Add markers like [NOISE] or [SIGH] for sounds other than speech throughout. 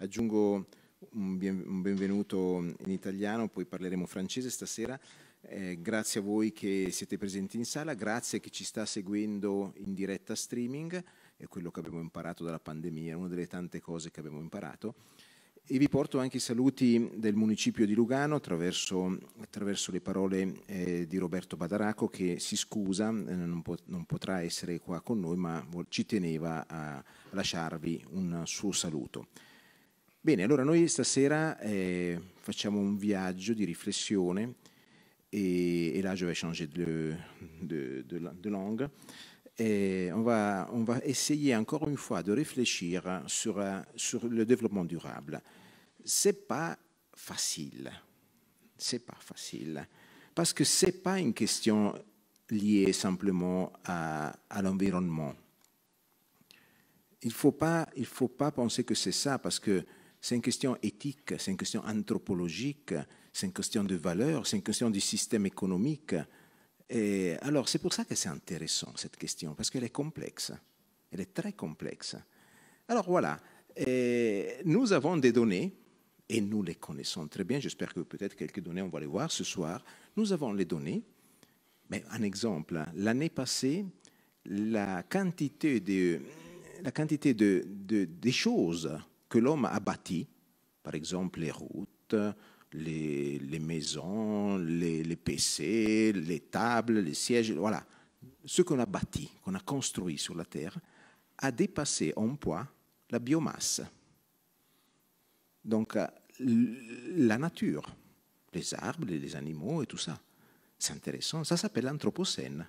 Aggiungo un, benvenuto in italiano, poi parleremo francese stasera. Eh, grazie a voi che siete presenti in sala, grazie a chi ci sta seguendo in diretta streaming, è quello che abbiamo imparato dalla pandemia, una delle tante cose che abbiamo imparato. E vi porto anche i saluti del municipio di Lugano attraverso, attraverso le parole eh, di Roberto Badaraco che si scusa, eh, non, po non, potrà essere qua con noi, ma ci teneva a lasciarvi un suo saluto. alors, nous, noi stasera eh, faisons un voyage de réflexion. et, e là je vais changer de, de, langue. Et eh, on, va, on va essayer encore une fois de réfléchir sur, sur le développement durable. C'est pas facile. C'est pas facile. Parce que c'est pas une question liée simplement à, à l'environnement. Il faut faut pas penser que c'est ça, parce que c'est une question éthique, c'est une question anthropologique, c'est une question de valeur, c'est une question du système économique. alors, c'est pour ça que c'est intéressant, cette question, parce qu'elle est complexe. Elle est très complexe. Alors voilà, nous avons des données, et nous les connaissons très bien. J'espère que peut-être quelques données, on va les voir ce soir. Nous avons les données. Mais un exemple, l'année passée, la quantité, la quantité de, des choses que l'homme a bâti, par exemple les routes, les, maisons, les, les, PC, les tables, les sièges, voilà, ce qu'on a bâti, qu'on a construit sur la Terre, a dépassé en poids la biomasse. Donc euh, la nature, les arbres, les animaux et tout ça. C'est intéressant, ça s'appelle l'anthropocène.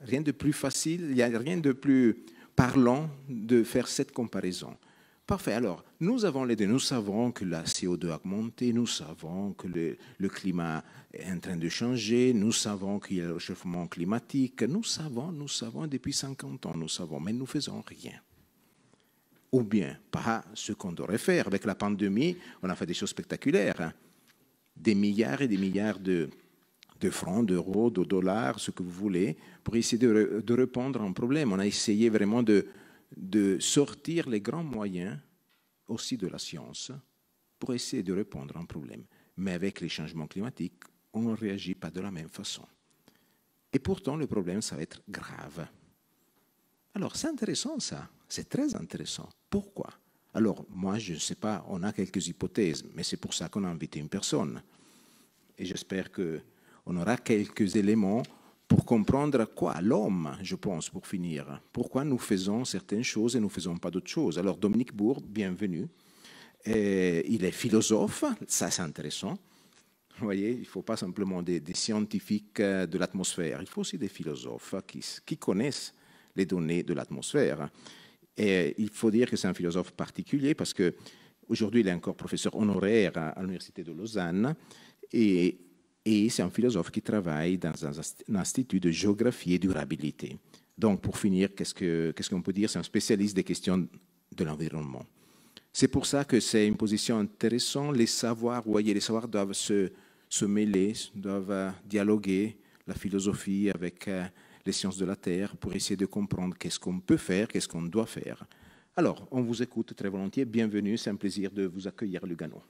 Rien de plus facile, il n'y a rien de plus parlant de faire cette comparaison. Parfait. Alors, nous avons les deux. Nous savons que la CO2 a augmenté, nous savons que le, climat est en train de changer, nous savons qu'il y a le réchauffement climatique, nous savons, nous savons depuis 50 ans, nous savons, mais nous faisons rien. Ou bien, pas ce qu'on devrait faire. Avec la pandémie, on a fait des choses spectaculaires. Hein. Des milliards et des milliards de, de francs, d'euros, de dollars, ce que vous voulez, pour essayer de, de répondre à un problème. On a essayé vraiment de, de sortir les grands moyens aussi de la science pour essayer de répondre à un problème. Mais avec les changements climatiques, on ne réagit pas de la même façon. Et pourtant, le problème, ça va être grave. Alors, c'est intéressant ça. C'est très intéressant. Pourquoi Alors, moi, je ne sais pas, on a quelques hypothèses, mais c'est pour ça qu'on a invité une personne. Et j'espère qu'on aura quelques éléments pour comprendre quoi l'homme, je pense, pour finir. Pourquoi nous faisons certaines choses et nous ne faisons pas d'autres choses. Alors Dominique Bourg, bienvenue. il est philosophe, ça c'est intéressant. Vous voyez, il ne faut pas simplement des, scientifiques euh, de l'atmosphère, il faut aussi des philosophes qui, qui connaissent les données de l'atmosphère. Et il faut dire que c'est un philosophe particulier parce que aujourd'hui il est encore professeur honoraire à l'université de Lausanne et et c'est un philosophe qui travaille dans un, institut de géographie et durabilité. Donc, pour finir, qu'est-ce qu'on ce qu'on peut dire C'est un spécialiste des questions de l'environnement. C'est pour ça que c'est une position intéressante. Les savoirs, voyez, les savoirs doivent se, se mêler, doivent euh, dialoguer la philosophie avec euh, les sciences de la Terre pour essayer de comprendre qu'est-ce qu'on peut faire, qu'est-ce qu'on doit faire. Alors, on vous écoute très volontiers. Bienvenue, c'est un plaisir de vous accueillir, Lugano.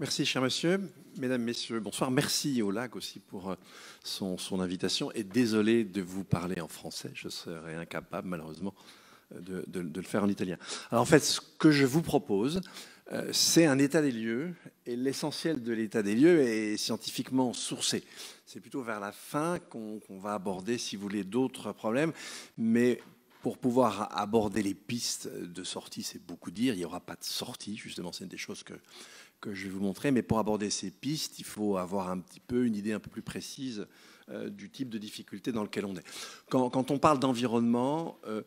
Merci, cher monsieur. Mesdames, messieurs, bonsoir. Merci au LAC aussi pour euh, son, son, invitation. Et désolé de vous parler en français. Je serais incapable, malheureusement, euh, de, le faire en italien. Alors, en fait, ce que je vous propose, euh, c'est un état des lieux. Et l'essentiel de l'état des lieux est scientifiquement sourcé. C'est plutôt vers la fin qu'on va aborder, si vous voulez, d'autres problèmes. Mais pour pouvoir aborder les pistes de sortie, c'est beaucoup dire. Il n'y aura pas de sortie, justement. C'est une des choses que que je vais vous montrer. Mais pour aborder ces pistes, il faut avoir un petit peu une idée un peu plus précise euh, du type de difficulté dans lequel on est. Quand, on parle d'environnement, euh,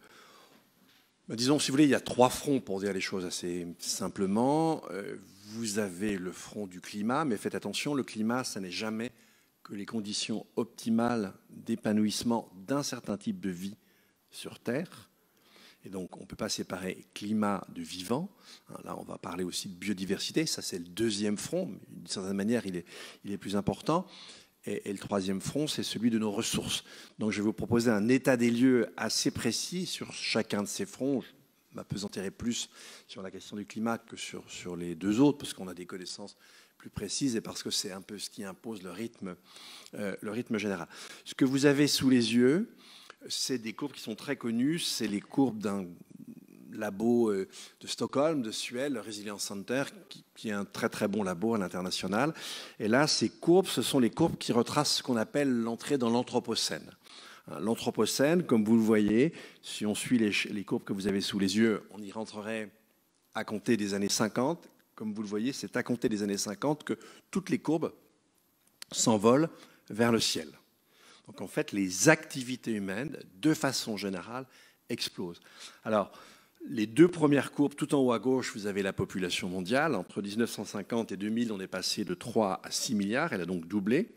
bah, disons, si vous voulez, il y a trois fronts pour dire les choses assez simplement. Euh, vous avez le front du climat, mais faites attention, le climat, ça n'est jamais que les conditions optimales d'épanouissement d'un certain type de vie sur Terre. Et donc, on ne peut pas séparer climat du vivant. Hein, là, on va parler aussi de biodiversité. Ça, c'est le deuxième front. D'une certaine manière, il est, plus important. Et, le troisième front, c'est celui de nos ressources. Donc, je vais vous proposer un état des lieux assez précis sur chacun de ces fronts. Je m'apesanterai plus sur la question du climat que sur, les deux autres, parce qu'on a des connaissances plus précises et parce que c'est un peu ce qui impose le rythme euh, général. Ce que vous avez sous les yeux, c'est des courbes qui sont très connues. C'est les courbes d'un labo euh, de Stockholm, de Suède, le Resilience Center, qui, est un très très bon labo à l'international. Et là, ces courbes, ce sont les courbes qui retracent ce qu'on appelle l'entrée dans l'Anthropocène. Hein, L'Anthropocène, comme vous le voyez, si on suit les, les courbes que vous avez sous les yeux, on y rentrerait à compter des années 50. Comme vous le voyez, c'est à compter des années 50 que toutes les courbes s'envolent vers le ciel. Donc en fait, les activités humaines, de façon générale, explosent. Alors, les deux premières courbes, tout en haut à gauche, vous avez la population mondiale. Entre 1950 et 2000, on est passé de 3 à 6 milliards. Elle a donc doublé.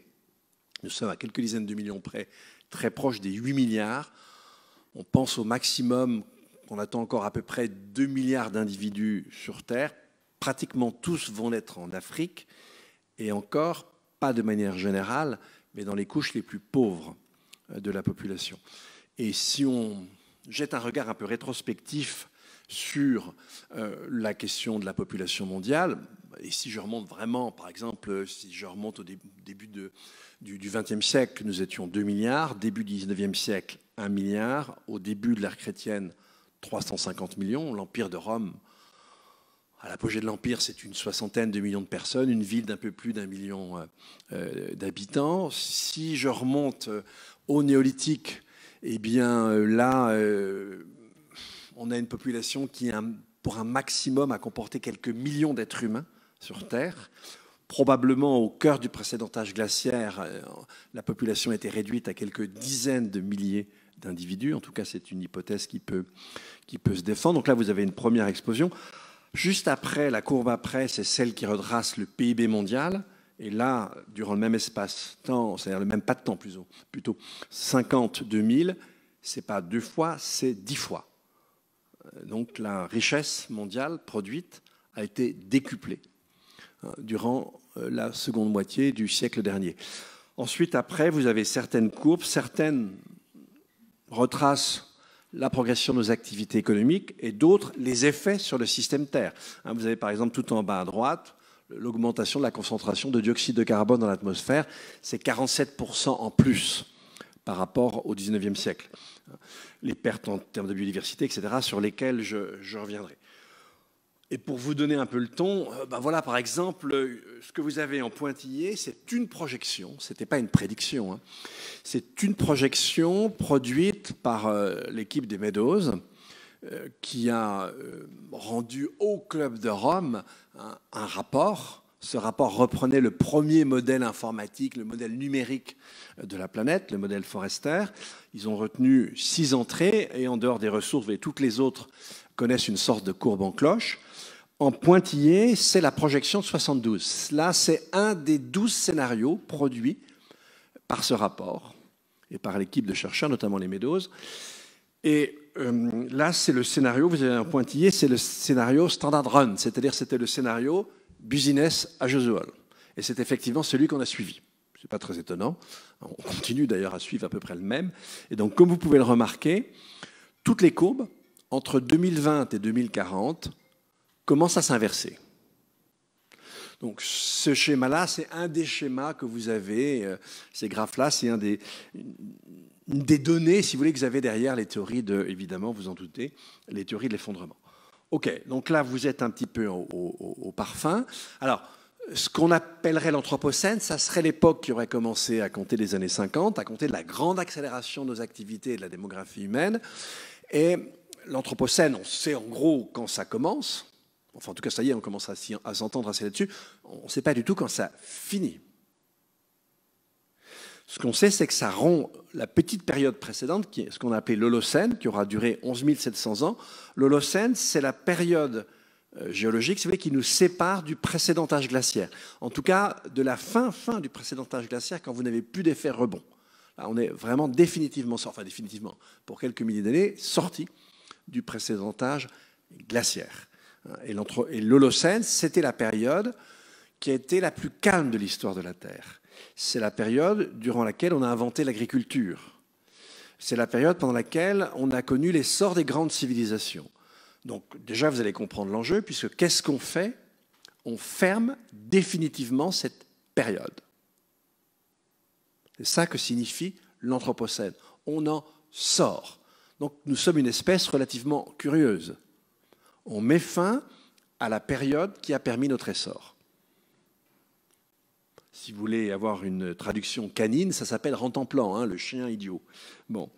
Nous sommes à quelques dizaines de millions près, très proche des 8 milliards. On pense au maximum qu'on attend encore à peu près 2 milliards d'individus sur Terre. Pratiquement tous vont naître en Afrique. Et encore, pas de manière générale, mais dans les couches les plus pauvres euh, de la population. Et si on jette un regard un peu rétrospectif sur euh, la question de la population mondiale, et si je remonte vraiment, par exemple, si je remonte au début du XXe siècle, nous étions 2 milliards, début du XIXe siècle, 1 milliard, au début de l'ère chrétienne, 350 millions, l'Empire de Rome, à l'apogée de l'Empire, c'est une soixantaine de millions de personnes, une ville d'un peu plus d'un million euh, euh, d'habitants. Si je remonte euh, au néolithique, eh bien là, on a une population qui, pour un maximum, a comporté quelques millions d'êtres humains sur Terre. Probablement au cœur du précédent âge glaciaire, la population était réduite à quelques dizaines de milliers d'individus. En tout cas, c'est une hypothèse qui peut, qui peut se défendre. Donc là, vous avez une première explosion. Juste après, la courbe après, c'est celle qui redresse le PIB mondial. Et là, durant le même espace-temps, c'est-à-dire le même pas de temps plutôt, 52 000, c'est pas deux fois, c'est dix fois. Euh, donc la richesse mondiale produite a été décuplée hein, durant euh, la seconde moitié du siècle dernier. Ensuite, après, vous avez certaines courbes, certaines retracent la progression de nos activités économiques et d'autres, les effets sur le système Terre. Hein, vous avez par exemple tout en bas à droite l'augmentation de la concentration de dioxyde de carbone dans l'atmosphère, c'est 47% en plus par rapport au 19e siècle. Les pertes en termes de biodiversité, etc., sur lesquelles je, je reviendrai. Et pour vous donner un peu le ton, euh, bah voilà par exemple, euh, ce que vous avez en pointillé, c'est une projection, ce n'était pas une prédiction, hein. c'est une projection produite par euh, l'équipe des Meadows qui a rendu au Club de Rome un rapport. Ce rapport reprenait le premier modèle informatique, le modèle numérique de la planète, le modèle Forestier. Ils ont retenu six entrées et en dehors des ressources et toutes les autres connaissent une sorte de courbe en cloche. En pointillé, c'est la projection de 72. Là, c'est un des 12 scénarios produits par ce rapport et par l'équipe de chercheurs, notamment les Médoses. Et euh, là, c'est le scénario, vous avez un pointillé, c'est le scénario standard run, c'est-à-dire c'était le scénario business à usual. Et c'est effectivement celui qu'on a suivi. Ce n'est pas très étonnant. On continue d'ailleurs à suivre à peu près le même. Et donc, comme vous pouvez le remarquer, toutes les courbes, entre 2020 et 2040, commence à s'inverser. Donc ce schéma-là, c'est un des schémas que vous avez, euh, ces graphes-là, c'est un des, des données, si vous voulez, que vous avez derrière les théories de, évidemment, vous en doutez, les théories de l'effondrement. OK, donc là, vous êtes un petit peu au, parfum. Alors, ce qu'on appellerait l'Anthropocène, ça serait l'époque qui aurait commencé à compter les années 50, à compter de la grande accélération de nos activités et de la démographie humaine. Et l'Anthropocène, on sait en gros quand ça commence, Enfin, en tout cas, ça y est, on commence à, s'entendre assez là-dessus. On ne sait pas du tout quand ça finit. Ce qu'on sait, c'est que ça rend la petite période précédente, qui est ce qu'on a appelé l'Holocène, qui aura duré 11 700 ans. L'Holocène, c'est la période euh, géologique, qui nous sépare du précédent âge glaciaire. En tout cas, de la fin fin du précédent âge glaciaire, quand vous n'avez plus d'effet rebond. Là, on est vraiment définitivement sorti, enfin définitivement, pour quelques milliers d'années, sorti du précédent âge glaciaire. Et l'Holocène, c'était la période qui a été la plus calme de l'histoire de la Terre. C'est la période durant laquelle on a inventé l'agriculture. C'est la période pendant laquelle on a connu l'essor des grandes civilisations. Donc déjà, vous allez comprendre l'enjeu, puisque qu'est-ce qu'on fait On ferme définitivement cette période. C'est ça que signifie l'Anthropocène. On en sort. Donc nous sommes une espèce relativement curieuse on met fin à la période qui a permis notre essor. Si vous voulez avoir une traduction canine, ça s'appelle rentemplant hein, le chien idiot. Bon,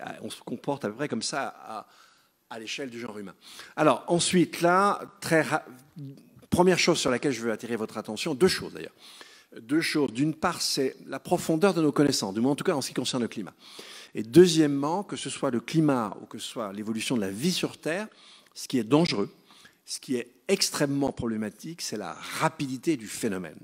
ah, on se comporte à peu près comme ça à, l'échelle du genre humain. Alors ensuite, là, première chose sur laquelle je veux attirer votre attention, deux choses d'ailleurs. Deux choses. D'une part, c'est la profondeur de nos connaissances, du moins en tout cas en ce qui concerne le climat. Et deuxièmement, que ce soit le climat ou que ce soit l'évolution de la vie sur Terre, ce qui est dangereux, ce qui est extrêmement problématique, c'est la rapidité du phénomène.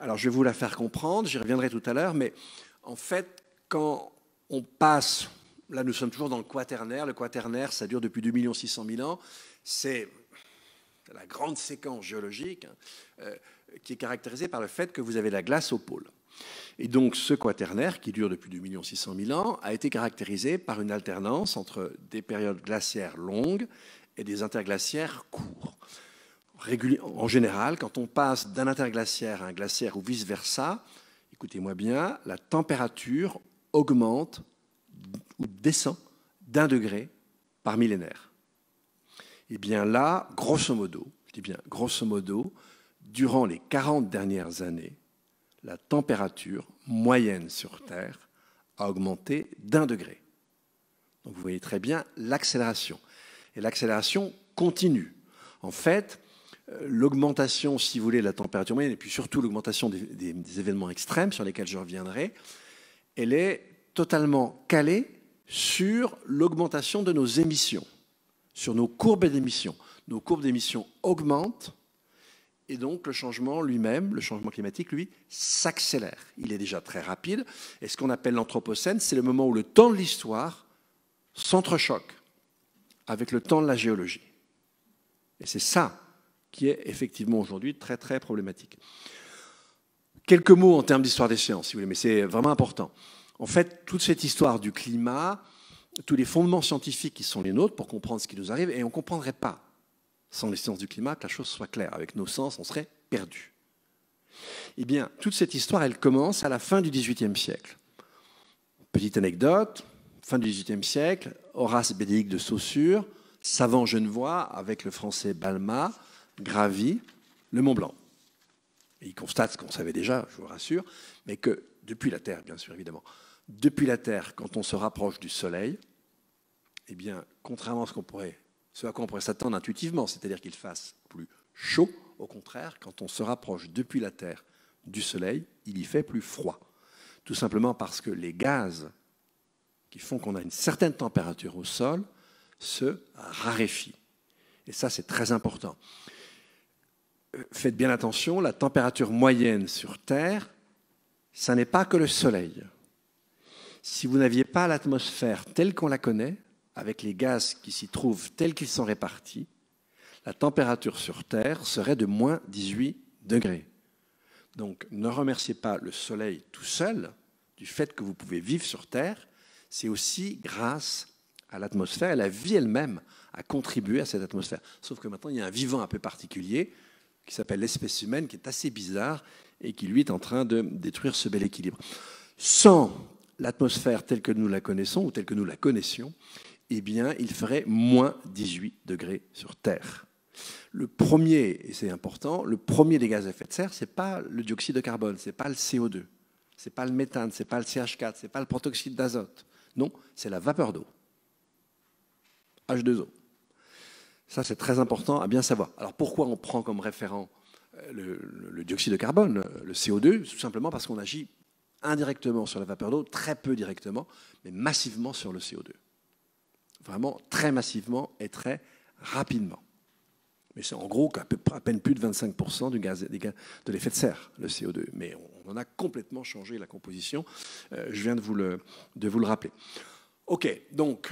Alors je vais vous la faire comprendre, j'y reviendrai tout à l'heure, mais en fait, quand on passe, là nous sommes toujours dans le quaternaire, le quaternaire ça dure depuis 2 600 000 ans, c'est la grande séquence géologique hein, euh, qui est caractérisée par le fait que vous avez la glace au pôle. Et donc ce quaternaire, qui dure depuis 2 600 000 ans, a été caractérisé par une alternance entre des périodes glaciaires longues et des interglaciaires courts. En général, quand on passe d'un interglaciaire à un glaciaire ou vice-versa, écoutez-moi bien, la température augmente ou descend d'un degré par millénaire. Et eh bien là, grosso modo, je dis bien grosso modo, durant les 40 dernières années, la température moyenne sur Terre a augmenté d'un degré. Donc vous voyez très bien l'accélération. Et l'accélération continue. En fait, euh, l'augmentation, si vous voulez, de la température moyenne, et puis surtout l'augmentation des, événements extrêmes sur lesquels je reviendrai, elle est totalement calée sur l'augmentation de nos émissions, sur nos courbes d'émissions. Nos courbes d'émissions augmentent et donc le changement lui-même, le changement climatique, lui, s'accélère. Il est déjà très rapide. Et ce qu'on appelle l'Anthropocène, c'est le moment où le temps de l'histoire s'entrechoque avec le temps de la géologie. Et c'est ça qui est effectivement aujourd'hui très très problématique. Quelques mots en termes d'histoire des sciences, si vous voulez, mais c'est vraiment important. En fait, toute cette histoire du climat, tous les fondements scientifiques qui sont les nôtres pour comprendre ce qui nous arrive, et on ne comprendrait pas sans les sciences du climat, que la chose soit claire. Avec nos sens, on serait perdu. Eh bien, toute cette histoire, elle commence à la fin du XVIIIe siècle. Petite anecdote, fin du XVIIIe siècle, Horace Bédéic de Saussure, savant genevois, avec le français Balma, gravit le Mont Blanc. il constate ce qu'on savait déjà, je vous rassure, mais que depuis la Terre, bien sûr, évidemment, depuis la Terre, quand on se rapproche du Soleil, eh bien, contrairement à ce qu'on pourrait ce à quoi on pourrait s'attendre intuitivement, c'est-à-dire qu'il fasse plus chaud. Au contraire, quand on se rapproche depuis la Terre du Soleil, il y fait plus froid. Tout simplement parce que les gaz qui font qu'on a une certaine température au sol se raréfient. Et ça, c'est très important. Euh, faites bien attention, la température moyenne sur Terre, ça n'est pas que le Soleil. Si vous n'aviez pas l'atmosphère telle qu'on la connaît, avec les gaz qui s'y trouvent tels qu'ils sont répartis, la température sur Terre serait de moins 18 degrés. Donc ne remerciez pas le Soleil tout seul du fait que vous pouvez vivre sur Terre, c'est aussi grâce à l'atmosphère et la vie elle-même a contribué à cette atmosphère. Sauf que maintenant, il y a un vivant un peu particulier qui s'appelle l'espèce humaine, qui est assez bizarre et qui, lui, est en train de détruire ce bel équilibre. Sans l'atmosphère telle que nous la connaissons ou telle que nous la connaissions, eh bien, il ferait moins 18 degrés sur Terre. Le premier, et c'est important, le premier des gaz à effet de serre, ce n'est pas le dioxyde de carbone, ce n'est pas le CO2, ce n'est pas le méthane, ce n'est pas le CH4, ce n'est pas le protoxyde d'azote. Non, c'est la vapeur d'eau. H2O. Ça, c'est très important à bien savoir. Alors pourquoi on prend comme référent euh, le, le dioxyde de carbone, euh, le CO2 Tout simplement parce qu'on agit indirectement sur la vapeur d'eau, très peu directement, mais massivement sur le CO2 vraiment très massivement et très rapidement. Mais c'est en gros à, peine plus de 25% du de l'effet de serre, le CO2. Mais on, en a complètement changé la composition. Euh, je viens de vous, le, de vous le rappeler. OK, donc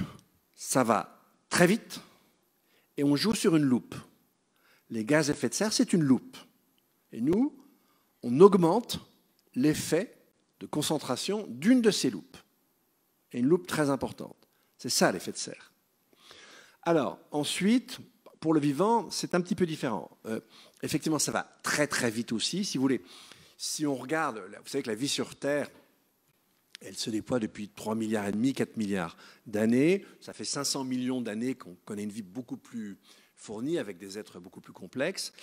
ça va très vite et on joue sur une loupe. Les gaz à effet de serre, c'est une loupe. Et nous, on augmente l'effet de concentration d'une de ces loupes. Et une loupe très importante. C'est ça l'effet de serre. Alors, ensuite, pour le vivant, c'est un petit peu différent. Euh, effectivement, ça va très très vite aussi. Si vous voulez, si on regarde, vous savez que la vie sur Terre, elle se déploie depuis 3 milliards et demi, 4 milliards d'années. Ça fait 500 millions d'années qu'on connaît une vie beaucoup plus fournie avec des êtres beaucoup plus complexes.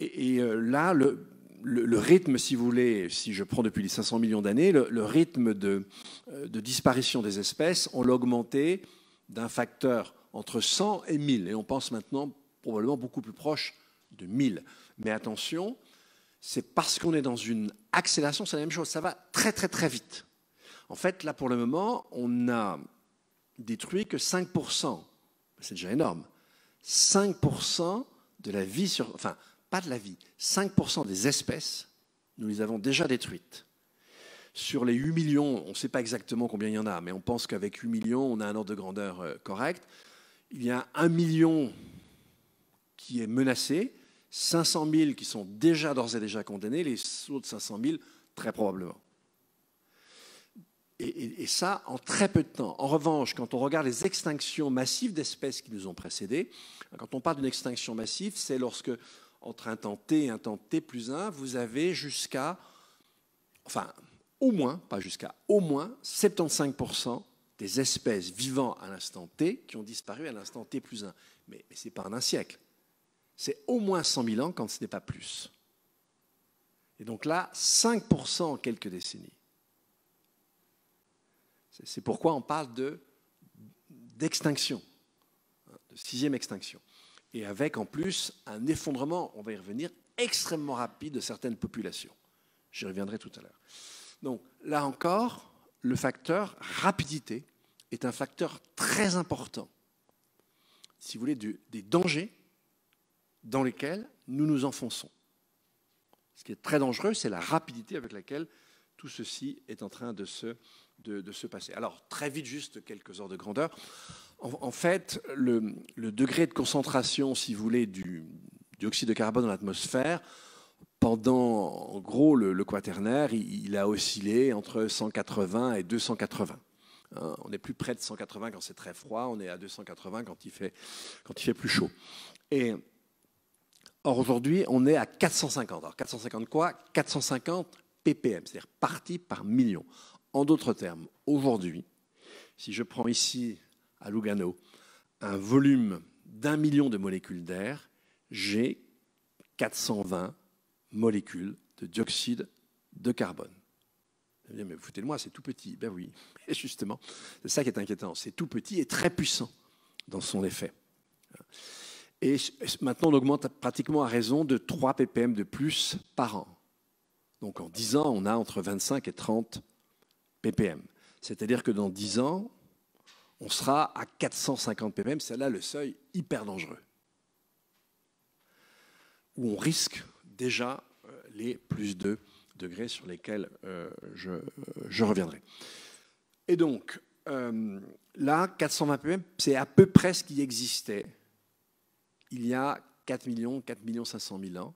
et euh, là, le, le, rythme, si vous voulez, si je prends depuis les 500 millions d'années, le, rythme euh, de, disparition des espèces, on l'a augmenté d'un facteur entre 100 et 1000. Et on pense maintenant probablement beaucoup plus proche de 1000. Mais attention, c'est parce qu'on est dans une accélération, c'est la même chose, ça va très très très vite. En fait, là pour le moment, on a détruit que 5%, c'est déjà énorme, 5% de la vie sur... Enfin, de la vie, 5% des espèces, nous les avons déjà détruites. Sur les 8 millions, on ne sait pas exactement combien il y en a, mais on pense qu'avec 8 millions, on a un ordre de grandeur euh, correct. Il y a 1 million qui est menacé, 500 000 qui sont déjà d'ores et déjà condamnés, les autres 500 000 très probablement. Et, et, ça, en très peu de temps. En revanche, quand on regarde les extinctions massives d'espèces qui nous ont précédés, quand on parle d'une extinction massive, c'est lorsque entre un temps t et un temps t plus 1, vous avez jusqu'à, enfin, au moins, pas jusqu'à, au moins 75% des espèces vivant à l'instant t qui ont disparu à l'instant t plus 1. Mais, ce n'est pas en un siècle. C'est au moins 100 000 ans quand ce n'est pas plus. Et donc là, 5% en quelques décennies. C'est pourquoi on parle d'extinction, hein, de sixième extinction et avec en plus un effondrement, on va y revenir, extrêmement rapide de certaines populations. J'y reviendrai tout à l'heure. Donc là encore, le facteur rapidité est un facteur très important, si vous voulez, des dangers dans lesquels nous nous enfonçons. Ce qui est très dangereux, c'est la rapidité avec laquelle tout ceci est en train de se, de, de se passer. Alors, très vite, juste quelques heures de grandeur. En, fait, le, degré de concentration, si vous voulez, du dioxyde de carbone dans l'atmosphère, pendant, en gros, le, quaternaire, il, a oscillé entre 180 et 280. Hein, on est plus près de 180 quand c'est très froid, on est à 280 quand il fait, quand il fait plus chaud. Et Or, aujourd'hui, on est à 450. Alors, 450 quoi 450 ppm, c'est-à-dire parties par million. En d'autres termes, aujourd'hui, si je prends ici à Lugano, un volume d'un million de molécules d'air, j'ai 420 molécules de dioxyde de carbone. Vous mais foutez moi, c'est tout petit. Ben oui, et [LAUGHS] justement, c'est ça qui est inquiétant. C'est tout petit et très puissant dans son effet. Et maintenant, on augmente pratiquement à raison de 3 ppm de plus par an. Donc en 10 ans, on a entre 25 et 30 ppm. C'est-à-dire que dans 10 ans, on sera à 450 ppm, c'est là le seuil hyper dangereux, où on risque déjà euh, les plus 2 degrés sur lesquels euh, euh, je, reviendrai. Et donc, là, 420 ppm, c'est à peu près ce qui existait il y a 4 millions, 4 500 000 ans,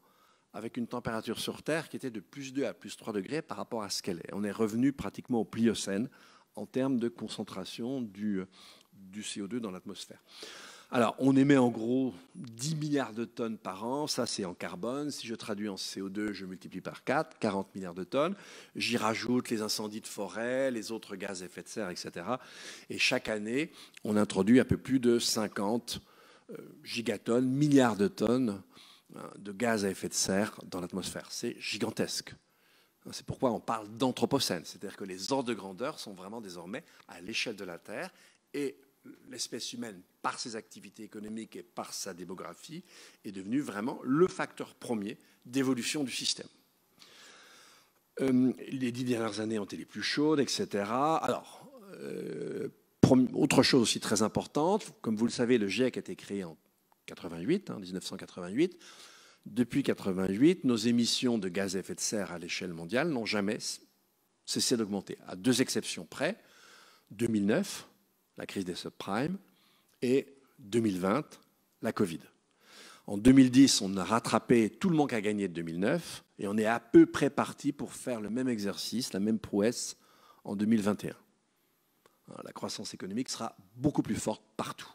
avec une température sur Terre qui était de plus 2 à plus 3 degrés par rapport à ce qu'elle est. On est revenu pratiquement au Pliocène, en termes de concentration du, CO2 dans l'atmosphère. Alors, on émet en gros 10 milliards de tonnes par an, ça c'est en carbone. Si je traduis en CO2, je multiplie par 4, 40 milliards de tonnes. J'y rajoute les incendies de forêt, les autres gaz à effet de serre, etc. Et chaque année, on introduit un peu plus de 50 euh, gigatonnes, milliards de tonnes hein, de gaz à effet de serre dans l'atmosphère. C'est gigantesque. C'est pourquoi on parle d'anthropocène, c'est-à-dire que les ordres de grandeur sont vraiment désormais à l'échelle de la Terre et l'espèce humaine, par ses activités économiques et par sa démographie, est devenue vraiment le facteur premier d'évolution du système. Euh, les dix dernières années ont été les plus chaudes, etc. Alors, euh, autre chose aussi très importante, comme vous le savez, le GIEC a été créé en 88, 1988. Hein, depuis 1988, nos émissions de gaz à effet de serre à l'échelle mondiale n'ont jamais cessé d'augmenter, à deux exceptions près, 2009, la crise des subprimes, et 2020, la Covid. En 2010, on a rattrapé tout le manque à gagner de 2009 et on est à peu près parti pour faire le même exercice, la même prouesse en 2021. Hein, la croissance économique sera beaucoup plus forte partout.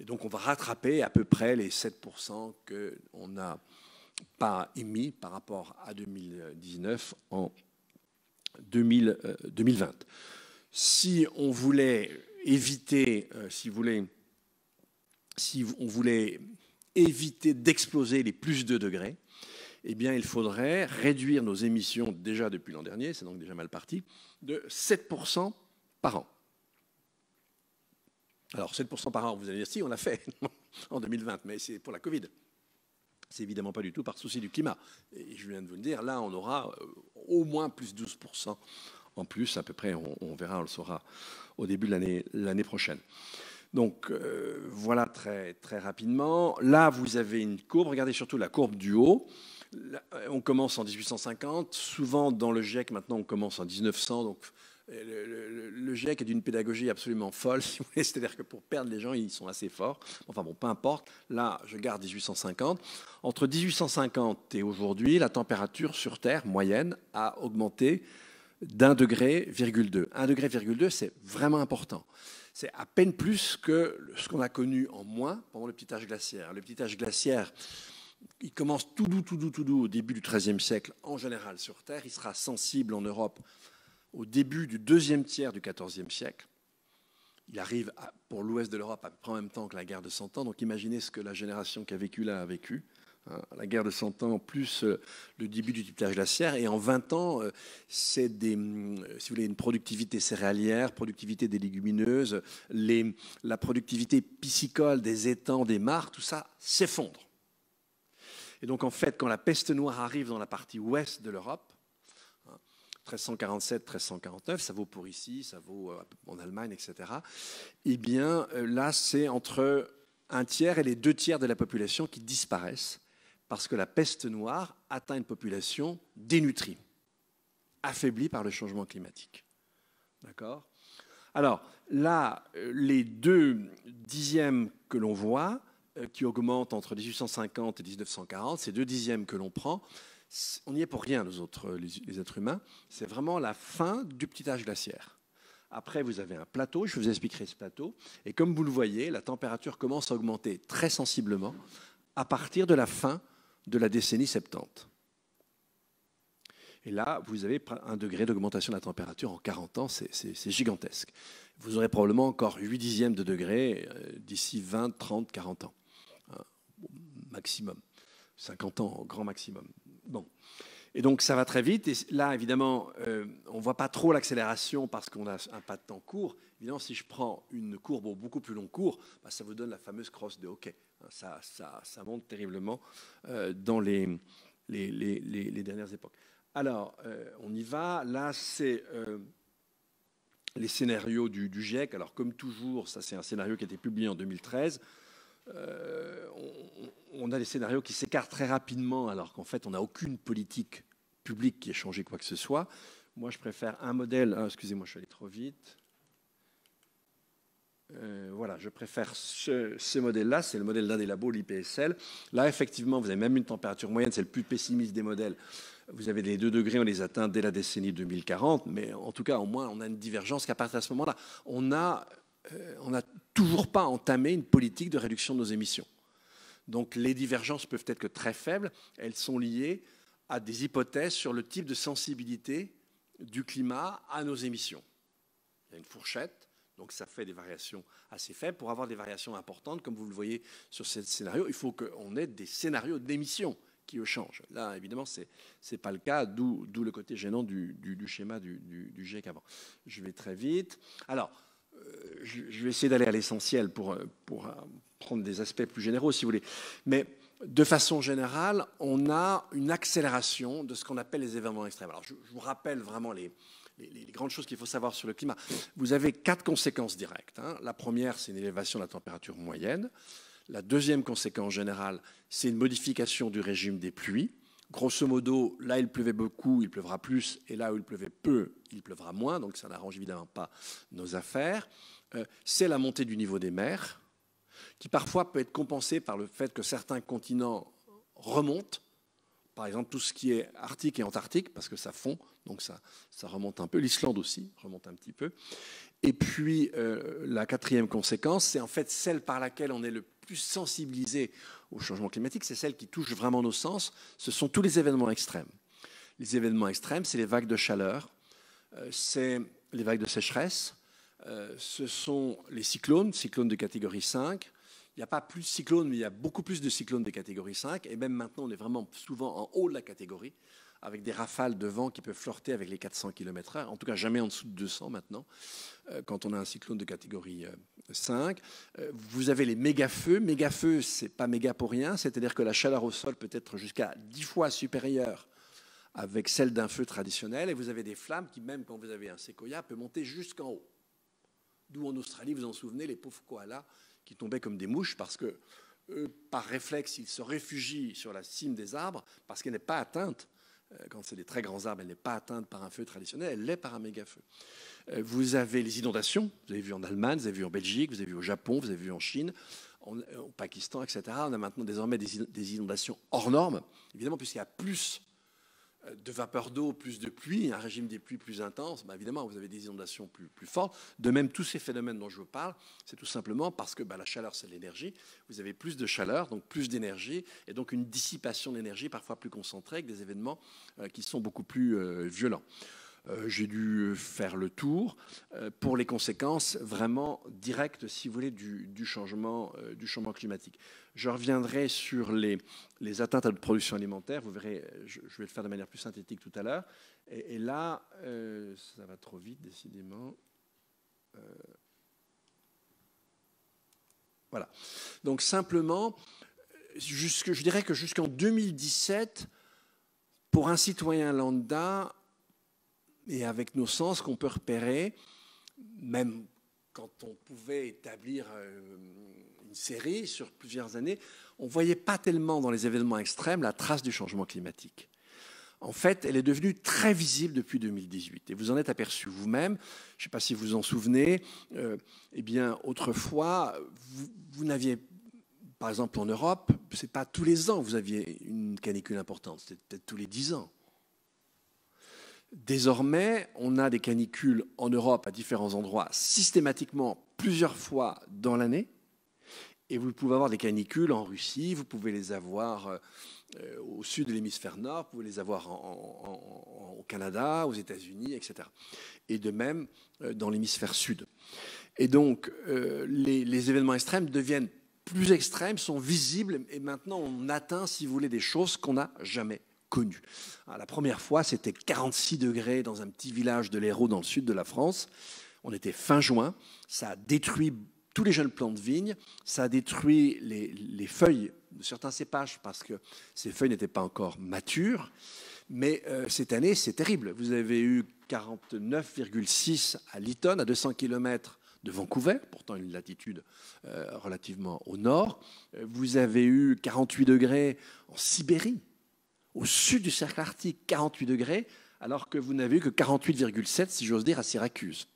Et donc on va rattraper à peu près les 7% qu'on n'a pas émis par rapport à 2019 en 2000, 2020. Euh, si on voulait éviter, euh, si, on voulait éviter d'exploser les plus de degrés, eh bien, il faudrait réduire nos émissions déjà depuis l'an dernier, c'est donc déjà mal parti, de 7% par an. Alors 7% par an, vous allez dire si, on l'a fait [LAUGHS] en 2020, mais c'est pour la Covid. C'est évidemment pas du tout par souci du climat. Et je viens de vous le dire, là, on aura euh, au moins plus 12% en plus, à peu près, on, verra, on le saura au début de l'année prochaine. Donc euh, voilà très, très rapidement. Là, vous avez une courbe, regardez surtout la courbe du haut. Euh, on commence en 1850, souvent dans le GIEC, maintenant on commence en 1900, donc le, GIEC est d'une pédagogie absolument folle, [LAUGHS] C'est-à-dire que pour perdre les gens, ils sont assez forts. Enfin bon, peu importe. Là, je garde 1850. Entre 1850 et aujourd'hui, la température sur Terre moyenne a augmenté d'un degré, un degré, c'est vraiment important. C'est à peine plus que ce qu'on a connu en moins pendant le petit âge glaciaire. Le petit âge glaciaire, il commence tout doux, tout doux, tout doux au début du XIIIe siècle, en général sur Terre. Il sera sensible en Europe au début du deuxième tiers du XIVe siècle. Il arrive pour l'ouest de l'Europe à en même temps que la guerre de Cent Ans. Donc imaginez ce que la génération qui a vécu là a vécu. Hein. la guerre de Cent Ans, plus euh, le début du typage glaciaire. Et en 20 ans, euh, c'est des, mm, euh, si vous voulez, une productivité céréalière, productivité des légumineuses, la productivité piscicole des étangs, des mares, tout ça s'effondre. Et donc en fait, quand la peste noire arrive dans la partie ouest de l'Europe, 1347, 1349, ça vaut pour ici, ça vaut euh, en Allemagne, etc. Eh bien, euh, là, c'est entre un tiers et les deux tiers de la population qui disparaissent parce que la peste noire atteint une population dénutrie, affaiblie par le changement climatique. D'accord Alors, là, euh, les deux dixièmes que l'on voit, qui augmentent entre 1850 et 1940, ces deux dixièmes que l'on prend, on n'y est pour rien, nous autres, euh, les, êtres humains. C'est vraiment la fin du petit âge glaciaire. Après, vous avez un plateau, je vous expliquerai ce plateau. Et comme vous le voyez, la température commence à augmenter très sensiblement à partir de la fin de la décennie 70. Et là, vous avez un degré d'augmentation de la température en 40 ans, c'est gigantesque. Vous aurez probablement encore 8 dixièmes de degré euh, d'ici 20, 30, 40 ans, hein, maximum. 50 ans, grand maximum. Bon. Et donc ça va très vite. Et là, évidemment, euh, on ne voit pas trop l'accélération parce qu'on a un pas de temps court. Évidemment, si je prends une courbe au beaucoup plus long cours, bah, ça vous donne la fameuse crosse de hockey. Hein, ça, ça, ça monte terriblement euh, dans les, dernières époques. Alors, euh, on y va. Là, c'est les scénarios du, du GIEC. Alors, comme toujours, ça c'est un scénario qui a été publié en 2013. Euh, on, a des scénarios qui s'écartent très rapidement alors qu'en fait on n'a aucune politique publique qui ait changé quoi que ce soit. Moi je préfère un modèle, ah, excusez-moi je suis allé trop vite. Euh, voilà, je préfère ce, ce modèle-là, c'est le modèle d'un des labos, l'IPSL. Là, effectivement, vous avez même une température moyenne, c'est le plus pessimiste des modèles. Vous avez les 2 degrés, on les atteint dès la décennie 2040, mais en tout cas, au moins, on a une divergence qu'à partir de ce moment-là, on a, euh, on a toujours pas entamé une politique de réduction de nos émissions. Donc les divergences peuvent être que très faibles, elles sont liées à des hypothèses sur le type de sensibilité du climat à nos émissions. Il y a une fourchette, donc ça fait des variations assez faibles. Pour avoir des variations importantes, comme vous le voyez sur ce scénario, il faut qu'on ait des scénarios d'émissions qui changent. Là, évidemment, ce n'est pas le cas, d'où le côté gênant du, schéma du, du, GIEC avant. Je vais très vite. Alors, euh, je vais essayer d'aller à l'essentiel pour, pour euh, prendre des aspects plus généraux, si vous voulez. Mais de façon générale, on a une accélération de ce qu'on appelle les événements extrêmes. Alors, je, vous rappelle vraiment les, les, grandes choses qu'il faut savoir sur le climat. Vous avez quatre conséquences directes. Hein. La première, c'est une élévation de la température moyenne. La deuxième conséquence générale, c'est une modification du régime des pluies grosso modo, là, il pleuvait beaucoup, il pleuvra plus, et là où il pleuvait peu, il pleuvra moins, donc ça n'arrange évidemment pas nos affaires. Euh, c'est la montée du niveau des mers, qui parfois peut être compensée par le fait que certains continents remontent, par exemple tout ce qui est arctique et antarctique, parce que ça fond, donc ça, ça remonte un peu, l'Islande aussi remonte un petit peu. Et puis, euh, la quatrième conséquence, c'est en fait celle par laquelle on est le plus sensibilisé au changement climatique, c'est celle qui touche vraiment nos sens, ce sont tous les événements extrêmes. Les événements extrêmes, c'est les vagues de chaleur, euh, c'est les vagues de sécheresse, euh, ce sont les cyclones, cyclones de catégorie 5. Il n'y a pas plus de cyclones, mais il y a beaucoup plus de cyclones de catégorie 5. Et même maintenant, on est vraiment souvent en haut de la catégorie avec des rafales de vent qui peuvent flirter avec les 400 km/h, en tout cas jamais en dessous de 200 maintenant, euh, quand on a un cyclone de catégorie 5. Euh, euh, vous avez les méga-feux. Méga-feux, c'est pas méga pour rien, c'est-à-dire que la chaleur au sol peut être jusqu'à 10 fois supérieure avec celle d'un feu traditionnel, et vous avez des flammes qui, même quand vous avez un séquoia, peut monter jusqu'en haut. D'où en Australie, vous en souvenez, les pauvres koalas qui tombaient comme des mouches parce que, par réflexe, ils se réfugient sur la cime des arbres parce qu'elle n'est pas atteinte euh, quand c'est des très grands arbres, elle n'est pas atteinte par un feu traditionnel, elle l'est par un méga-feu. Euh, vous avez les inondations, vous avez vu en Allemagne, vous avez vu en Belgique, vous avez vu au Japon, vous avez vu en Chine, euh, au Pakistan, etc. On a maintenant désormais des, des inondations hors normes, évidemment, puisqu'il y a plus de vapeur d'eau plus de pluie, un régime des pluies plus intense, bah, évidemment, vous avez des inondations plus, fortes. De même, tous ces phénomènes dont je vous parle, c'est tout simplement parce que bah, la chaleur, c'est l'énergie. Vous avez plus de chaleur, donc plus d'énergie, et donc une dissipation d'énergie parfois plus concentrée avec des événements euh, qui sont beaucoup plus euh, violents. Euh, j'ai dû euh, faire le tour euh, pour les conséquences vraiment directes, si vous voulez, du, changement, du changement climatique. Je reviendrai sur les, atteintes à la production alimentaire. Vous verrez, je, vais le faire de manière plus synthétique tout à l'heure. Et, là, ça va trop vite, décidément. voilà. Donc simplement, je dirais que jusqu'en 2017, pour un citoyen lambda, et avec nos sens qu'on peut repérer, même quand on pouvait établir euh, une série sur plusieurs années, on ne voyait pas tellement dans les événements extrêmes la trace du changement climatique. En fait, elle est devenue très visible depuis 2018. Et vous en êtes aperçu vous-même. Je ne sais pas si vous vous en souvenez. Euh, eh bien, autrefois, vous, n'aviez, par exemple en Europe, c'est pas tous les ans vous aviez une canicule importante. C'était peut-être tous les 10 ans. Désormais, on a des canicules en Europe à différents endroits systématiquement plusieurs fois dans l'année. Et vous pouvez avoir des canicules en Russie, vous pouvez les avoir euh, euh, au sud de l'hémisphère nord, vous pouvez les avoir au Canada, aux États-Unis, etc. Et de même euh, dans l'hémisphère sud. Et donc, les, les événements extrêmes deviennent plus extrêmes, sont visibles, et maintenant on atteint, si vous voulez, des choses qu'on n'a jamais connu. Ah, la première fois, c'était 46 degrés dans un petit village de l'Hérault dans le sud de la France. On était fin juin, ça a détruit tous les jeunes plants de vigne, ça a détruit les, feuilles de certains cépages parce que ces feuilles n'étaient pas encore matures. Mais euh, cette année, c'est terrible. Vous avez eu 49,6 à Lytton, à 200 km de Vancouver, pourtant une latitude euh, relativement au nord. Euh, vous avez eu 48 degrés en Sibérie, au sud du cercle arctique, 48 degrés, alors que vous n'avez eu que 48,7, si j'ose dire, à Syracuse.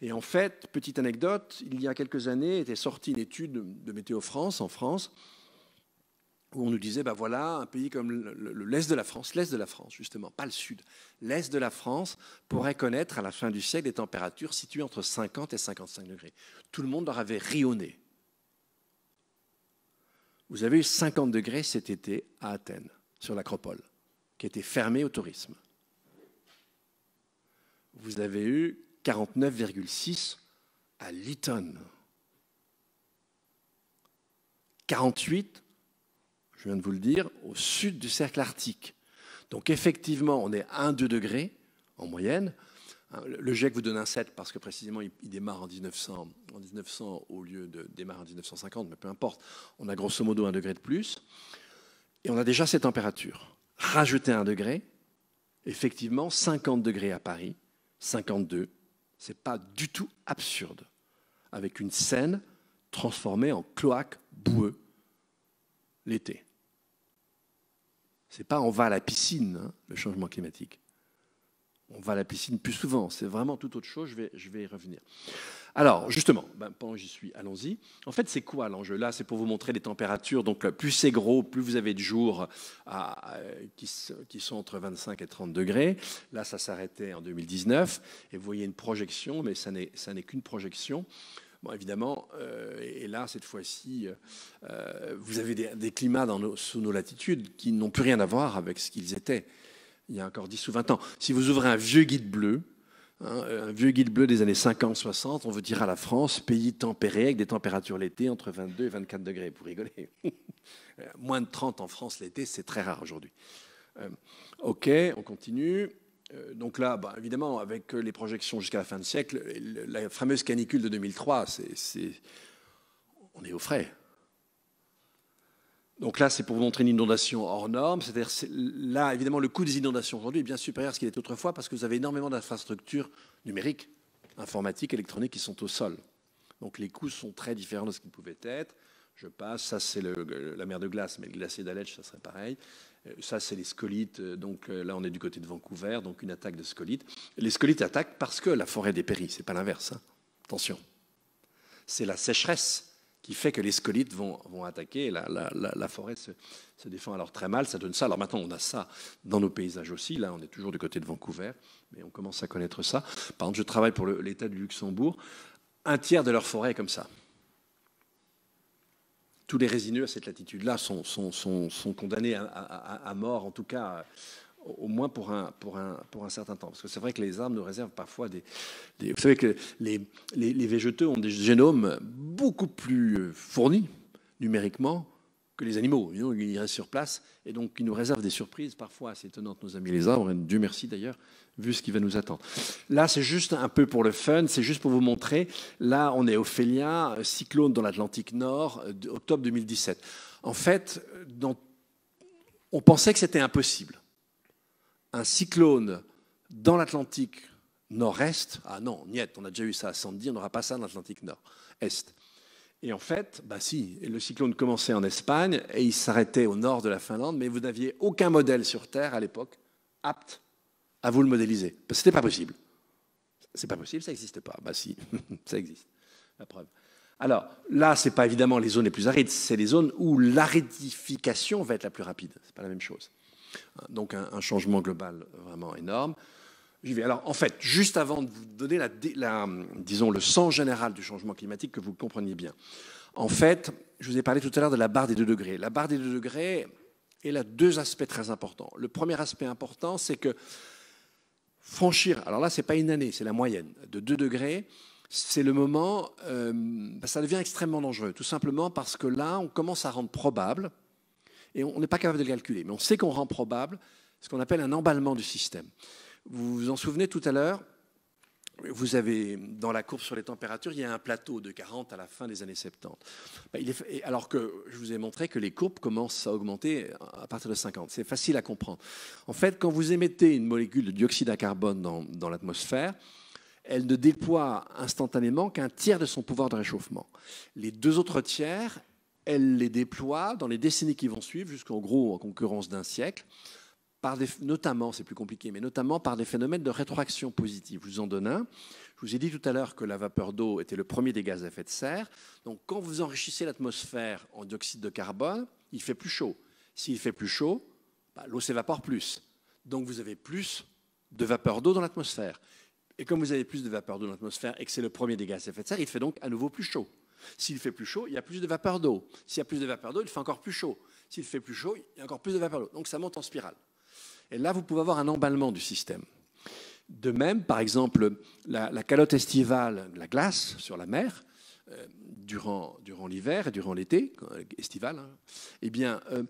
Et en fait, petite anecdote, il y a quelques années était sortie une étude de Météo France en France où on nous disait, bah voilà, un pays comme l'Est de la France, l'Est de la France justement, pas le Sud, l'Est de la France pourrait connaître à la fin du siècle des températures situées entre 50 et 55 degrés. Tout le monde leur avait rionné. Vous avez eu 50 degrés cet été à Athènes sur l'acropole, qui était fermée au tourisme. Vous avez eu 49,6 à Lytton. 48, je viens de vous le dire, au sud du cercle arctique. Donc effectivement, on est à 1,2 degrés en moyenne. Hein, le GEC vous donne un 7 parce que précisément il, démarre en 1900, en 1900 au lieu de démarrer en 1950, mais peu importe. On a grosso modo un degré de plus et on a déjà ces températures. Rajouter un degré, effectivement, 50 degrés à Paris, 52, c'est pas du tout absurde, avec une Seine transformée en cloaque boueux l'été. C'est pas on va à la piscine, hein, le changement climatique on va à la piscine plus souvent. C'est vraiment tout autre chose. Je vais, y revenir. Alors, justement, ben, pendant que j'y suis, allons-y. En fait, c'est quoi l'enjeu Là, c'est pour vous montrer les températures. Donc, euh, plus c'est gros, plus vous avez de jours qui, sont entre 25 et 30 degrés. Là, ça s'arrêtait en 2019. Et vous voyez une projection, mais ça n'est qu'une projection. Bon, évidemment, euh, et là, cette fois-ci, euh, vous avez des, climats sous nos latitudes qui n'ont plus rien à voir avec ce qu'ils étaient il y a encore 10 ou 20 ans. Si vous ouvrez un vieux guide bleu, hein, un vieux guide bleu des années 50, 60, on vous dira la France, pays tempéré avec des températures l'été entre 22 et 24 degrés, pour rigoler. [LAUGHS] Euh, moins de 30 en France l'été, c'est très rare aujourd'hui. Euh, ok, on continue. Euh, donc là, bah, évidemment, avec les projections jusqu'à la fin de siècle, la fameuse canicule de 2003, c'est, on est au frais. Donc là, c'est pour vous montrer une inondation hors norme. C'est-à-dire, là, évidemment, le coût des inondations aujourd'hui est bien supérieur à ce qu'il était autrefois parce que vous avez énormément d'infrastructures numériques, informatiques, électroniques qui sont au sol. Donc les coûts sont très différents de ce qu'ils pouvaient être. Je passe, ça c'est la mer de glace, mais le glacier d'Aletsch, ça serait pareil. Euh, ça, c'est les scolites. Euh, donc euh, là, on est du côté de Vancouver, donc une attaque de scolites. Les scolites attaquent parce que la forêt dépérit, c'est pas l'inverse. Hein. Attention. C'est la sécheresse qui fait que les scolites vont, attaquer, la, forêt se, défend alors très mal, ça donne ça. Alors maintenant, on a ça dans nos paysages aussi, là on est toujours du côté de Vancouver, mais on commence à connaître ça. Par exemple, je travaille pour l'État du Luxembourg, un tiers de leur forêt est comme ça. Tous les résineux à cette latitude-là sont, condamnés à, mort, en tout cas au moins pour un, pour un, pour un certain temps. Parce que c'est vrai que les arbres nous réservent parfois des... vous savez que les, les, végéteux ont des génomes beaucoup plus euh, fournis numériquement que les animaux. Ils restent sur place et donc ils nous réservent des surprises parfois assez étonnantes, nos amis les arbres. Dieu merci d'ailleurs, vu ce qui va nous attendre. Là, c'est juste un peu pour le fun, c'est juste pour vous montrer. Là, on est Ophélia, euh, cyclone dans l'Atlantique Nord, euh, octobre 2017. En fait, on pensait que c'était impossible un cyclone dans l'Atlantique nord-est, ah non, niet, on a déjà eu ça à Sandy, on n'aura pas ça dans l'Atlantique nord-est. Et en fait, bah si, le cyclone commençait en Espagne et il s'arrêtait au nord de la Finlande, mais vous n'aviez aucun modèle sur Terre à l'époque apte à vous le modéliser. Parce ce n'était pas possible. C'est pas possible, ça n'existe pas. Bah si, [LAUGHS] ça existe, la preuve. Alors là, ce n'est pas évidemment les zones les plus arides, c'est les zones où l'aridification va être la plus rapide. Ce n'est pas la même chose. Donc un, changement global vraiment énorme. Alors en fait, juste avant de vous donner la, disons, le sens général du changement climatique, que vous compreniez bien. En fait, je vous ai parlé tout à l'heure de la barre des 2 degrés. La barre des 2 degrés, elle a deux aspects très importants. Le premier aspect important, c'est que franchir, alors là, ce n'est pas une année, c'est la moyenne, de 2 degrés, c'est le moment, euh, ça devient extrêmement dangereux, tout simplement parce que là, on commence à rendre probable, et on n'est pas capable de le calculer, mais on sait qu'on rend probable ce qu'on appelle un emballement du système. Vous vous en souvenez tout à l'heure, vous avez dans la courbe sur les températures, il y a un plateau de 40 à la fin des années 70. Ben, alors que je vous ai montré que les courbes commencent à augmenter à partir de 50. C'est facile à comprendre. En fait, quand vous émettez une molécule de dioxyde à carbone dans, dans l'atmosphère, elle ne déploie instantanément qu'un tiers de son pouvoir de réchauffement. Les deux autres tiers, elle les déploie dans les décennies qui vont suivre, jusqu'en gros en concurrence d'un siècle, par notamment, c'est plus compliqué, mais notamment par des phénomènes de rétroaction positive. Je vous en donne un. Je vous ai dit tout à l'heure que la vapeur d'eau était le premier des gaz à effet de serre. Donc quand vous enrichissez l'atmosphère en dioxyde de carbone, il fait plus chaud. S'il fait plus chaud, bah, l'eau s'évapore plus. Donc vous avez plus de vapeur d'eau dans l'atmosphère. Et comme vous avez plus de vapeur d'eau dans l'atmosphère et que c'est le premier des gaz à effet de serre, il fait donc à nouveau plus chaud. S'il fait plus chaud, il y a plus de vapeur d'eau. S'il y a plus de vapeur d'eau, il fait encore plus chaud. S'il fait plus chaud, il y a encore plus de vapeur d'eau. Donc ça monte en spirale. Et là, vous pouvez avoir un emballement du système. De même, par exemple, la, calotte estivale la glace sur la mer, euh, durant, l'hiver et durant l'été, euh, estivale, hein, eh bien, euh,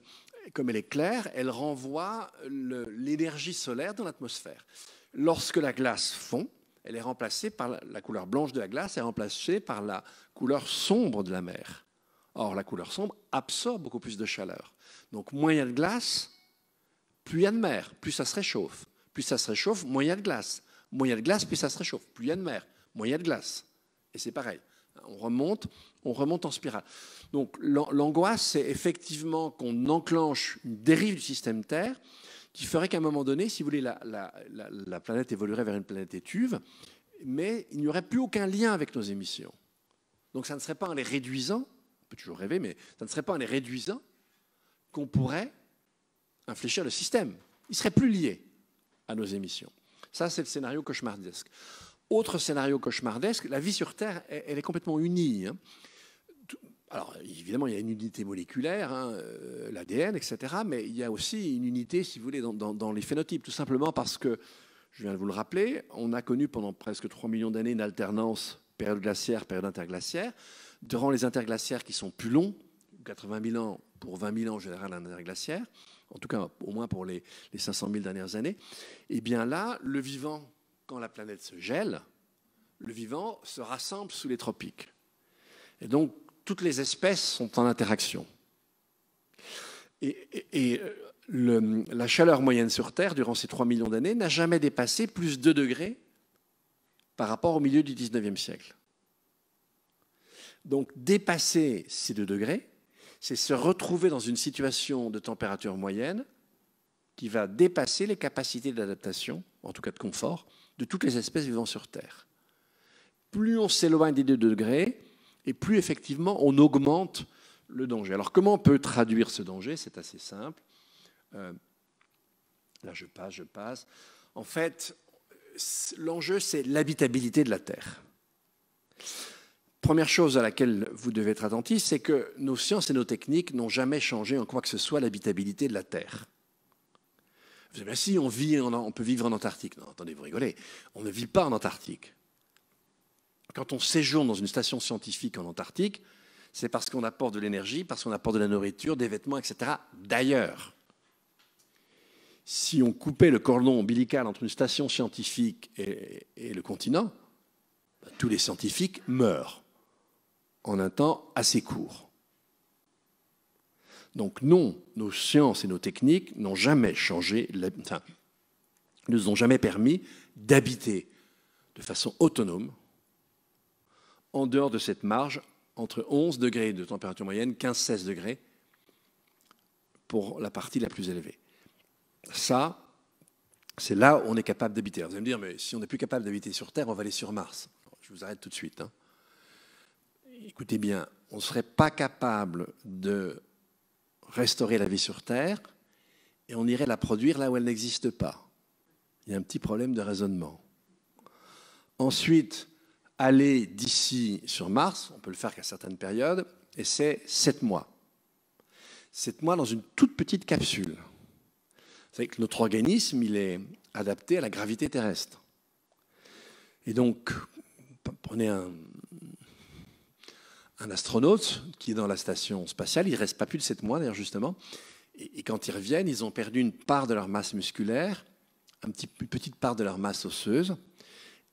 comme elle est claire, elle renvoie l'énergie solaire dans l'atmosphère. Lorsque la glace fond, elle est remplacée par la, couleur blanche de la glace, est remplacée par la couleur sombre de la mer. Or, la couleur sombre absorbe beaucoup plus de chaleur. Donc, moins il y a de glace, plus il y a de mer, plus ça se réchauffe. Plus ça se réchauffe, moins il y a de glace. Moins il y a de glace, plus ça se réchauffe. Plus il y a de mer, moins il y a de glace. Et c'est pareil. On remonte, on remonte en spirale. Donc l'angoisse, c'est effectivement qu'on enclenche une dérive du système Terre qui ferait qu'à un moment donné, si vous voulez, la, planète évoluerait vers une planète étuve, mais il n'y aurait plus aucun lien avec nos émissions. Donc ça ne serait pas en les réduisant, on peut toujours rêver, mais ça ne serait pas en les réduisant qu'on pourrait infléchir le système. Il serait plus lié à nos émissions. Ça, c'est le scénario cauchemardesque. Autre scénario cauchemardesque, la vie sur Terre, elle est complètement unie. Hein. Alors évidemment, il y a une unité moléculaire, hein, euh, l'ADN, etc. Mais il y a aussi une unité, si vous voulez, dans, les phénotypes, tout simplement parce que, je viens de vous le rappeler, on a connu pendant presque 3 millions d'années une alternance période glaciaire, période interglaciaire. Durant les interglaciaires qui sont plus longs, 80 000 ans pour 20 000 ans en général interglaciaire, en tout cas au moins pour les, les 500 000 dernières années, et eh bien là, le vivant, quand la planète se gèle, le vivant se rassemble sous les tropiques. Et donc, toutes les espèces sont en interaction. Et, euh, la chaleur moyenne sur Terre, durant ces 3 millions d'années, n'a jamais dépassé plus de 2 degrés par rapport au milieu du 19e siècle. Donc dépasser ces 2 degrés, c'est se retrouver dans une situation de température moyenne qui va dépasser les capacités d'adaptation, en tout cas de confort, de toutes les espèces vivant sur Terre. Plus on s'éloigne des 2 degrés, et plus effectivement on augmente le danger. Alors comment on peut traduire ce danger C'est assez simple. Euh, là, je passe, je passe. En fait, l'enjeu, c'est l'habitabilité de la Terre. Première chose à laquelle vous devez être attentif, c'est que nos sciences et nos techniques n'ont jamais changé en quoi que ce soit l'habitabilité de la Terre. Vous dites, si, on, vit, on peut vivre en Antarctique. Non, attendez, vous rigolez. On ne vit pas en Antarctique quand on séjourne dans une station scientifique en Antarctique, c'est parce qu'on apporte de l'énergie, parce qu'on apporte de la nourriture, des vêtements, etc. D'ailleurs, si on coupait le cordon ombilical entre une station scientifique et, le continent, ben, tous les scientifiques meurent en un temps assez court. Donc non, nos sciences et nos techniques n'ont jamais changé, enfin, ne nous ont jamais permis d'habiter de façon autonome en dehors de cette marge, entre 11 degrés de température moyenne, 15-16 degrés pour la partie la plus élevée. Ça, c'est là où on est capable d'habiter. Vous allez me dire, mais si on n'est plus capable d'habiter sur Terre, on va aller sur Mars. Je vous arrête tout de suite. Hein. Écoutez bien, on ne serait pas capable de restaurer la vie sur Terre et on irait la produire là où elle n'existe pas. Il y a un petit problème de raisonnement. Ensuite, aller d'ici sur Mars, on peut le faire qu'à certaines périodes, et c'est 7 mois. 7 mois dans une toute petite capsule. C'est que notre organisme, il est adapté à la gravité terrestre. Et donc, prenez un, un astronaute qui est dans la station spatiale, il ne reste pas plus de 7 mois d'ailleurs justement, et, quand ils reviennent, ils ont perdu une part de leur masse musculaire, une petite part de leur masse osseuse,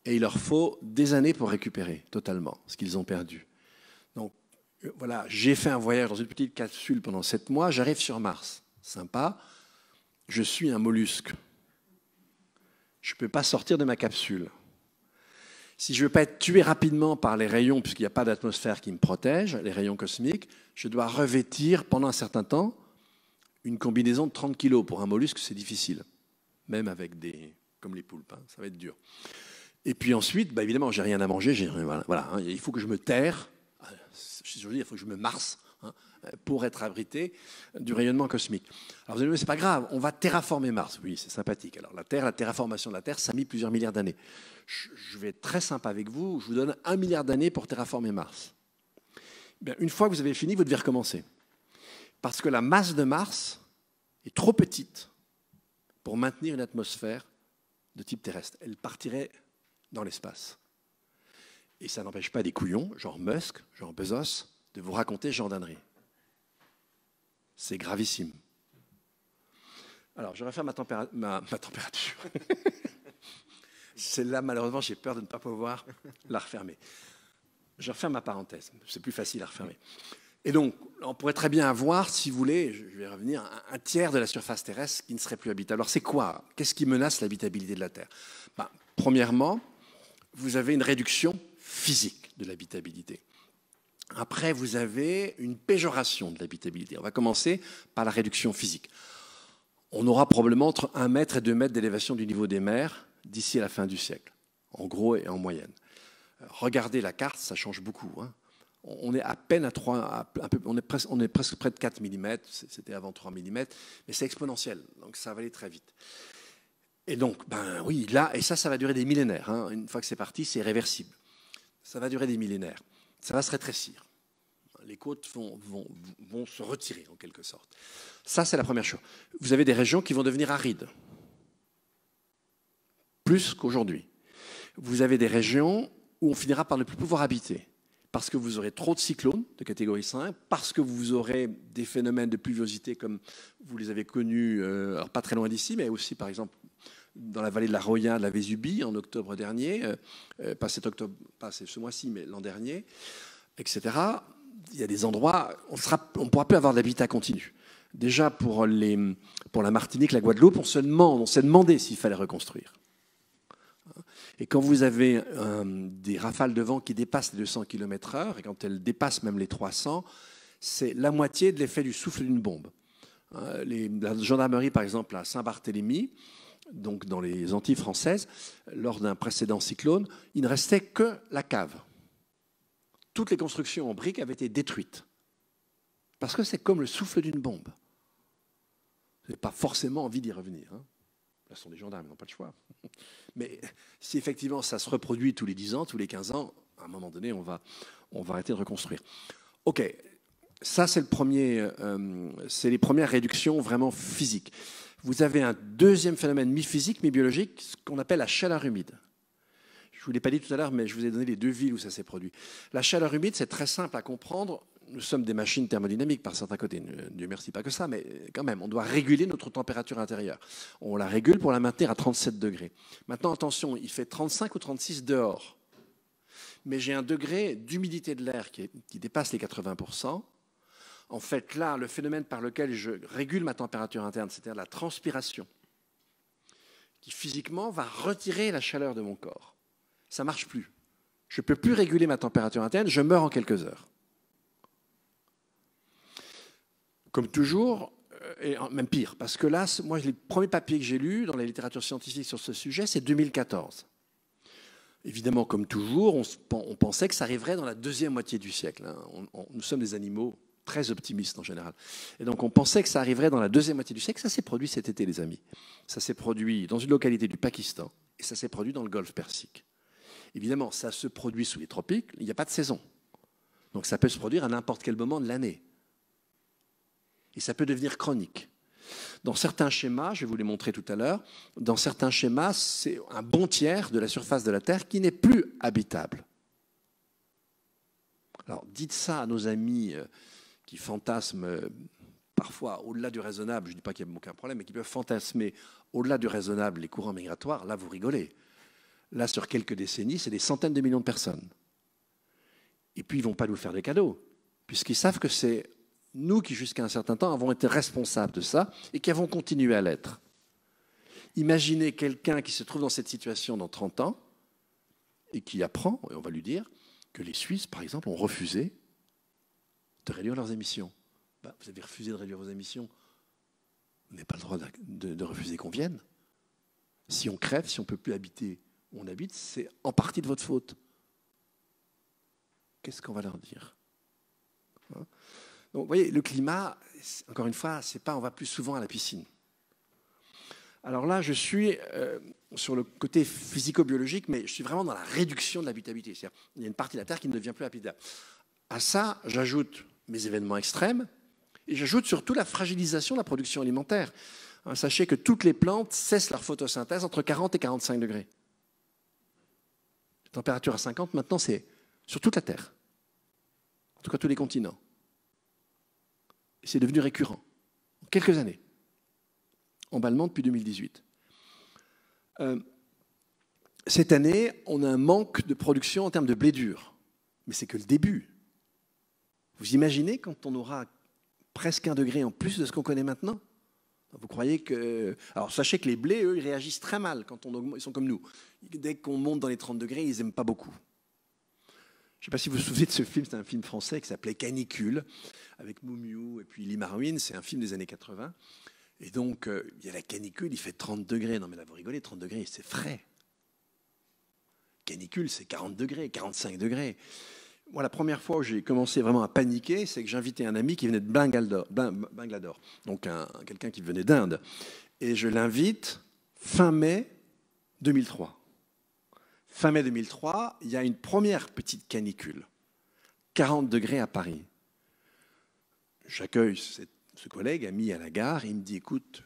et il leur faut des années pour récupérer totalement ce qu'ils ont perdu. Donc euh, voilà, j'ai fait un voyage dans une petite capsule pendant sept mois, j'arrive sur Mars, sympa, je suis un mollusque. Je ne peux pas sortir de ma capsule. Si je ne veux pas être tué rapidement par les rayons, puisqu'il n'y a pas d'atmosphère qui me protège, les rayons cosmiques, je dois revêtir pendant un certain temps une combinaison de 30 kilos. Pour un mollusque, c'est difficile, même avec des... comme les poulpes, hein, ça va être dur. Et puis ensuite, bah évidemment, j'ai rien à manger, voilà, hein. il faut que je me terre, euh, je veux il faut que je me marse hein, euh, pour être abrité du rayonnement cosmique. Alors vous allez me dire, c'est pas grave, on va terraformer Mars. Oui, c'est sympathique. Alors la Terre, la terraformation de la Terre, ça a mis plusieurs milliards d'années. Je vais être très sympa avec vous, je vous donne un milliard d'années pour terraformer Mars. une fois que vous avez fini, vous devez recommencer. Parce que la masse de Mars est trop petite pour maintenir une atmosphère de type terrestre. Elle partirait dans l'espace. Et ça n'empêche pas des couillons, genre Musk, genre Bezos, de vous raconter gendarmerie. C'est gravissime. Alors, je referme ma, ma, température. [LAUGHS] Celle-là, malheureusement, j'ai peur de ne pas pouvoir la refermer. Je referme ma parenthèse, c'est plus facile à refermer. Et donc, on pourrait très bien avoir, si vous voulez, je vais revenir, un, tiers de la surface terrestre qui ne serait plus habitable. Alors, c'est quoi Qu'est-ce qui menace l'habitabilité de la Terre ben, Premièrement, vous avez une réduction physique de l'habitabilité. Après, vous avez une péjoration de l'habitabilité. On va commencer par la réduction physique. On aura probablement entre 1 mètre et 2 mètres d'élévation du niveau des mers d'ici à la fin du siècle, en gros et en moyenne. Regardez la carte, ça change beaucoup. Hein. On est à peine à 3, on, est presque, on est presque près de 4 mm, c'était avant 3 mm, mais c'est exponentiel, donc ça va aller très vite. Et donc, ben oui, là, et ça, ça va durer des millénaires. Hein. Une fois que c'est parti, c'est réversible. Ça va durer des millénaires. Ça va se rétrécir. Les côtes vont, se retirer, en quelque sorte. Ça, c'est la première chose. Vous avez des régions qui vont devenir arides. Plus qu'aujourd'hui. Vous avez des régions où on finira par ne plus pouvoir habiter parce que vous aurez trop de cyclones de catégorie 5, parce que vous aurez des phénomènes de pluviosité comme vous les avez connus, euh, pas très loin d'ici, mais aussi par exemple dans la vallée de la Roya, de la Vésubie, en octobre dernier, euh, euh, pas cet octobre, pas ce mois-ci, mais l'an dernier, etc. Il y a des endroits, on ne pourra plus avoir d'habitat continu. Déjà pour, les, pour la Martinique, la Guadeloupe, on se demande, on s'est demandé s'il fallait reconstruire. Et quand vous avez euh, des rafales de vent qui dépassent les 200 km/h, et quand elles dépassent même les 300, c'est la moitié de l'effet du souffle d'une bombe. la gendarmerie, par exemple, à Saint-Barthélemy, donc dans les Antilles françaises, lors d'un précédent cyclone, il ne restait que la cave. Toutes les constructions en briques avaient été détruites. Parce que c'est comme le souffle d'une bombe. Vous n'avez pas forcément envie d'y revenir. Hein. Là, ce sont des gendarmes, ils n'ont pas le choix. [LAUGHS] Mais si effectivement ça se reproduit tous les 10 ans, tous les 15 ans, à un moment donné, on va, on va arrêter de reconstruire. OK, ça, c'est euh, les premières réductions vraiment physiques vous avez un deuxième phénomène mi-physique, mi-biologique, ce qu'on appelle la chaleur humide. Je ne vous l'ai pas dit tout à l'heure, mais je vous ai donné les deux villes où ça s'est produit. La chaleur humide, c'est très simple à comprendre. Nous sommes des machines thermodynamiques par certains côtés. Dieu merci pas que ça, mais quand même, on doit réguler notre température intérieure. On la régule pour la maintenir à 37 degrés. Maintenant, attention, il fait 35 ou 36 dehors. Mais j'ai un degré d'humidité de l'air qui, qui dépasse les 80 en fait, là, le phénomène par lequel je régule ma température interne, c'est-à-dire la transpiration, qui physiquement va retirer la chaleur de mon corps, ça ne marche plus. Je ne peux plus réguler ma température interne, je meurs en quelques heures. Comme toujours, euh, et même pire, parce que là, moi, les premiers papiers que j'ai lus dans la littérature scientifique sur ce sujet, c'est 2014. Évidemment, comme toujours, on, pensait que ça arriverait dans la deuxième moitié du siècle. Hein. nous sommes des animaux, très optimiste en général. Et donc on pensait que ça arriverait dans la deuxième moitié du siècle. Ça s'est produit cet été, les amis. Ça s'est produit dans une localité du Pakistan et ça s'est produit dans le golfe Persique. Évidemment, ça se produit sous les tropiques, il n'y a pas de saison. Donc ça peut se produire à n'importe quel moment de l'année. Et ça peut devenir chronique. Dans certains schémas, je vais vous les montrer tout à l'heure, dans certains schémas, c'est un bon tiers de la surface de la Terre qui n'est plus habitable. Alors dites ça à nos amis euh, qui fantasment euh, parfois au-delà du raisonnable, je ne dis pas qu'il n'y a aucun problème, mais qui peuvent fantasmer au-delà du raisonnable les courants migratoires, là vous rigolez. Là, sur quelques décennies, c'est des centaines de millions de personnes. Et puis, ils ne vont pas nous faire des cadeaux, puisqu'ils savent que c'est nous qui, jusqu'à un certain temps, avons été responsables de ça et qui avons continué à l'être. Imaginez quelqu'un qui se trouve dans cette situation dans 30 ans et qui apprend, et on va lui dire, que les Suisses, par exemple, ont refusé de réduire leurs émissions. Bah, vous avez refusé de réduire vos émissions, n'avez pas le droit de, refuser qu'on vienne. Si on crève, si on ne peut plus habiter où on habite, c'est en partie de votre faute. Qu'est-ce qu'on va leur dire hein Donc, vous voyez, le climat, encore une fois, c'est pas on va plus souvent à la piscine. Alors là, je suis euh, sur le côté physico-biologique, mais je suis vraiment dans la réduction de l'habitabilité. cest il y a une partie de la Terre qui ne devient plus habitable. À ça, j'ajoute mes événements extrêmes. Et j'ajoute surtout la fragilisation de la production alimentaire. Hein, sachez que toutes les plantes cessent leur photosynthèse entre 40 et 45 degrés. La température à 50, maintenant, c'est sur toute la Terre. En tout cas, tous les continents. c'est devenu récurrent. En quelques années. En Emballement depuis 2018. Euh, cette année, on a un manque de production en termes de blé dur. Mais c'est que le début. Vous imaginez quand on aura presque un degré en plus de ce qu'on connaît maintenant vous croyez que. Alors, sachez que les blés, eux, ils réagissent très mal quand on augmente. Ils sont comme nous. Dès qu'on monte dans les 30 degrés, ils n'aiment pas beaucoup. Je ne sais pas si vous vous souvenez de ce film, c'est un film français qui s'appelait Canicule, avec Moumiou et puis Lee Marwin. C'est un film des années 80. Et donc, euh, il y a la canicule, il fait 30 degrés. Non, mais là, vous rigolez, 30 degrés, c'est frais. Canicule, c'est 40 degrés, 45 degrés la première fois où j'ai commencé vraiment à paniquer, c'est que j'invitais un ami qui venait de Bangalore, donc quelqu'un qui venait d'Inde. Et je l'invite fin mai 2003. Fin mai 2003, il y a une première petite canicule, 40 degrés à Paris. J'accueille ce collègue, ami à la gare, il me dit, écoute,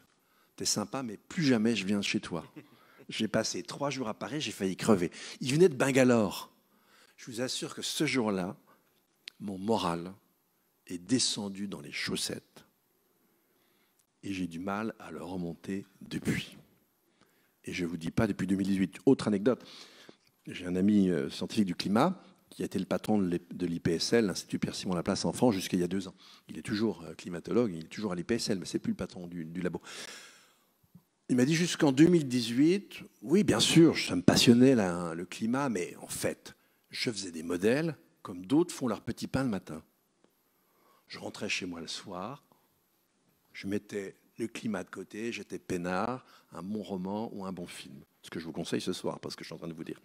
t'es sympa, mais plus jamais je viens chez toi. J'ai passé trois jours à Paris, j'ai failli crever. Il venait de Bangalore. Je vous assure que ce jour-là, mon moral est descendu dans les chaussettes et j'ai du mal à le remonter depuis. Et je ne vous dis pas depuis 2018. Autre anecdote, j'ai un ami euh, scientifique du climat qui a été le patron de l'IPSL, l'Institut Pierre-Simon Laplace en France, jusqu'à il y a deux ans. Il est toujours euh, climatologue, il est toujours à l'IPSL, mais ce n'est plus le patron du, labo. Il m'a dit jusqu'en 2018, oui, bien sûr, ça me passionnait là, le climat, mais en fait, je faisais des modèles comme d'autres font leur petit pain le matin. Je rentrais chez moi le soir, je mettais le climat de côté, j'étais peinard, un bon roman ou un bon film. Ce que je vous conseille ce soir, parce que je suis en train de vous dire.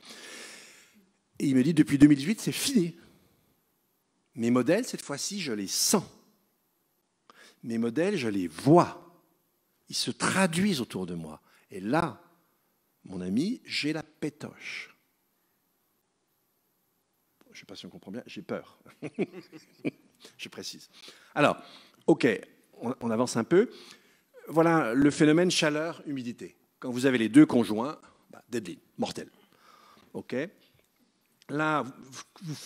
Et il me dit, depuis 2008, c'est fini. Mes modèles, cette fois-ci, je les sens. Mes modèles, je les vois. Ils se traduisent autour de moi. Et là, mon ami, j'ai la pétoche je ne sais pas si on comprend bien, j'ai peur. [LAUGHS] je précise. Alors, OK, on, avance un peu. Voilà le phénomène chaleur-humidité. Quand vous avez les deux conjoints, bah, deadly, mortel. OK Là,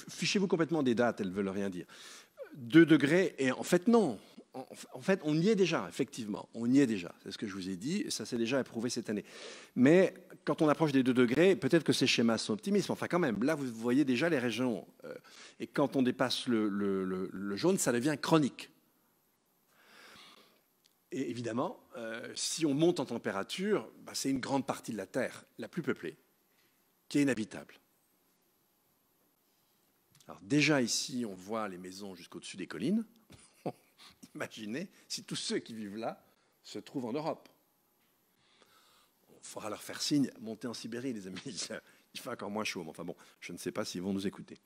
fichez-vous complètement des dates, elles ne veulent rien dire. Deux degrés, et en fait non, en fait, on y est déjà, effectivement. On y est déjà. C'est ce que je vous ai dit. ça s'est déjà éprouvé cette année. Mais quand on approche des 2 degrés, peut-être que ces schémas sont optimistes. Enfin, quand même, là, vous voyez déjà les régions. Euh, et quand on dépasse le, jaune, ça devient chronique. Et évidemment, euh, si on monte en température, bah, c'est une grande partie de la Terre, la plus peuplée, qui est inhabitable. Alors déjà ici, on voit les maisons jusqu'au-dessus des collines. Imaginez si tous ceux qui vivent là se trouvent en Europe. On fera leur faire signe, monter en Sibérie, les amis. [LAUGHS] Il fait encore moins chaud, mais enfin bon, je ne sais pas s'ils vont nous écouter.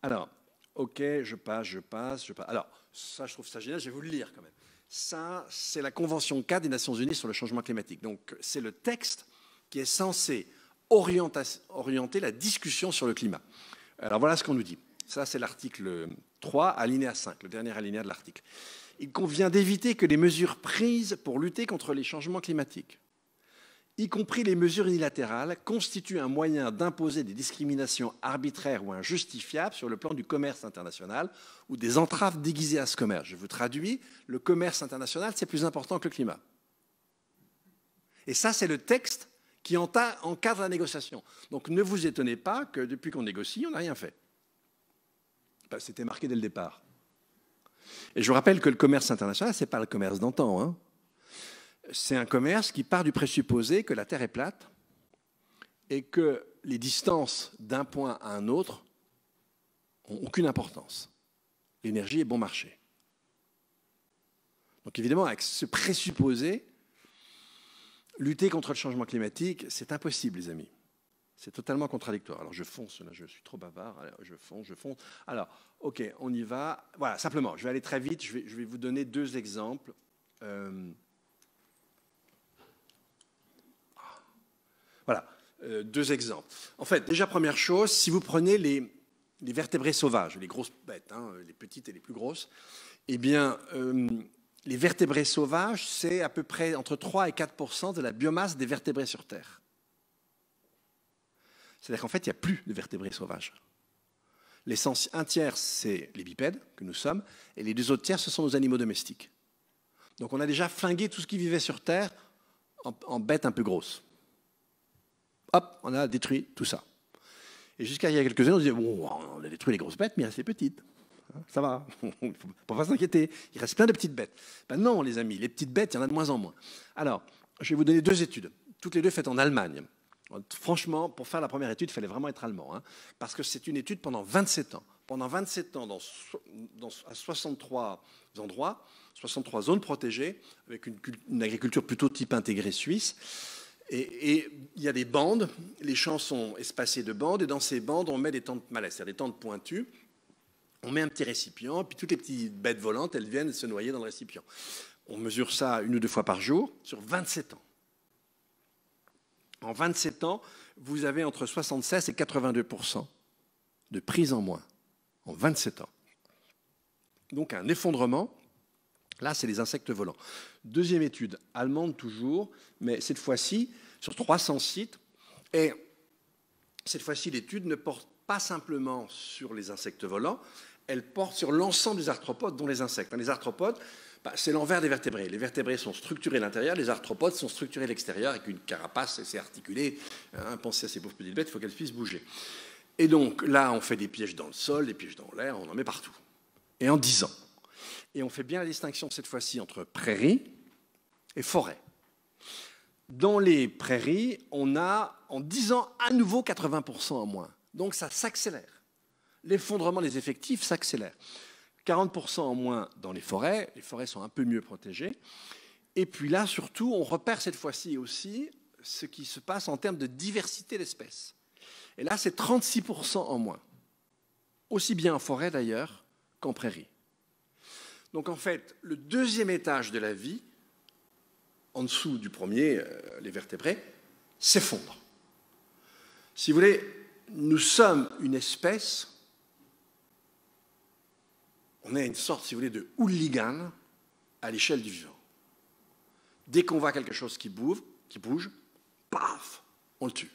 Alors, ok, je passe, je passe, je passe. Alors, ça, je trouve ça génial, je vais vous le lire quand même. Ça, c'est la Convention 4 des Nations Unies sur le changement climatique. Donc, c'est le texte qui est censé orienter la discussion sur le climat. Alors, voilà ce qu'on nous dit. Ça, c'est l'article 3, alinéa 5, le dernier alinéa de l'article il convient d'éviter que les mesures prises pour lutter contre les changements climatiques, y compris les mesures unilatérales, constituent un moyen d'imposer des discriminations arbitraires ou injustifiables sur le plan du commerce international ou des entraves déguisées à ce commerce. Je vous traduis, le commerce international, c'est plus important que le climat. Et ça, c'est le texte qui encadre la négociation. Donc ne vous étonnez pas que depuis qu'on négocie, on n'a rien fait. Bah, c'était marqué dès le départ. Et je vous rappelle que le commerce international, ce n'est pas le commerce d'antan. Hein. C'est un commerce qui part du présupposé que la Terre est plate et que les distances d'un point à un autre n'ont aucune importance. L'énergie est bon marché. Donc évidemment, avec ce présupposé, lutter contre le changement climatique, c'est impossible, les amis. C'est totalement contradictoire. Alors je fonce, là, je suis trop bavard, je fonce, je fonce. Alors, ok, on y va. Voilà, simplement, je vais aller très vite, je vais, je vais vous donner deux exemples. Euh, voilà, euh, deux exemples. En fait, déjà, première chose, si vous prenez les, vertébrés sauvages, les grosses bêtes, hein, les petites et les plus grosses, eh bien, euh, les vertébrés sauvages, c'est à peu près entre 3 et 4 de la biomasse des vertébrés sur Terre. C'est-à-dire qu'en fait, il n'y a plus de vertébrés sauvages. L'essence, un tiers, c'est les bipèdes que nous sommes, et les deux autres tiers, ce sont nos animaux domestiques. Donc on a déjà flingué tout ce qui vivait sur Terre en, bêtes un peu grosses. Hop, on a détruit tout ça. Et jusqu'à il y a quelques années, on disait, on a détruit les grosses bêtes, mais il reste petites. Hein, ça va, [LAUGHS] il ne pas s'inquiéter, il reste plein de petites bêtes. Ben non, les amis, les petites bêtes, il y en a de moins en moins. Alors, je vais vous donner deux études, toutes les deux faites en Allemagne. Franchement, pour faire la première étude, il fallait vraiment être allemand, hein. parce que c'est une étude pendant 27 ans. Pendant 27 ans, dans, à 63 endroits, 63 zones protégées, avec une, agriculture plutôt type intégrée suisse. Et, il y a des bandes, les champs sont espacés de bandes, et dans ces bandes, on met des tentes malaises, c'est-à-dire des tentes pointues. On met un petit récipient, puis toutes les petites bêtes volantes, elles viennent se noyer dans le récipient. On mesure ça une ou deux fois par jour sur 27 ans. En 27 ans, vous avez entre 76 et 82 de prise en moins en 27 ans. Donc un effondrement. Là, c'est les insectes volants. Deuxième étude, allemande toujours, mais cette fois-ci, sur 300 sites. Et cette fois-ci, l'étude ne porte pas simplement sur les insectes volants, elle porte sur l'ensemble des arthropodes, dont les insectes. Les arthropodes, bah, c'est l'envers des vertébrés. Les vertébrés sont structurés à l'intérieur, les arthropodes sont structurés à l'extérieur avec une carapace, et c'est articulé. Hein, hein, pensez à ces pauvres petites bêtes, il faut qu'elles puissent bouger. Et donc là, on fait des pièges dans le sol, des pièges dans l'air, on en met partout. Et en 10 ans. Et on fait bien la distinction cette fois-ci entre prairies et forêts. Dans les prairies, on a en 10 ans à nouveau 80% en moins. Donc ça s'accélère. L'effondrement des effectifs s'accélère. 40% en moins dans les forêts, les forêts sont un peu mieux protégées. Et puis là, surtout, on repère cette fois-ci aussi ce qui se passe en termes de diversité d'espèces. Et là, c'est 36% en moins, aussi bien en forêt d'ailleurs qu'en prairie. Donc en fait, le deuxième étage de la vie, en dessous du premier, euh, les vertébrés, s'effondre. Si vous voulez, nous sommes une espèce on est une sorte, si vous voulez, de hooligan à l'échelle du vivant. Dès qu'on voit quelque chose qui bouge, qui bouge, paf, on le tue.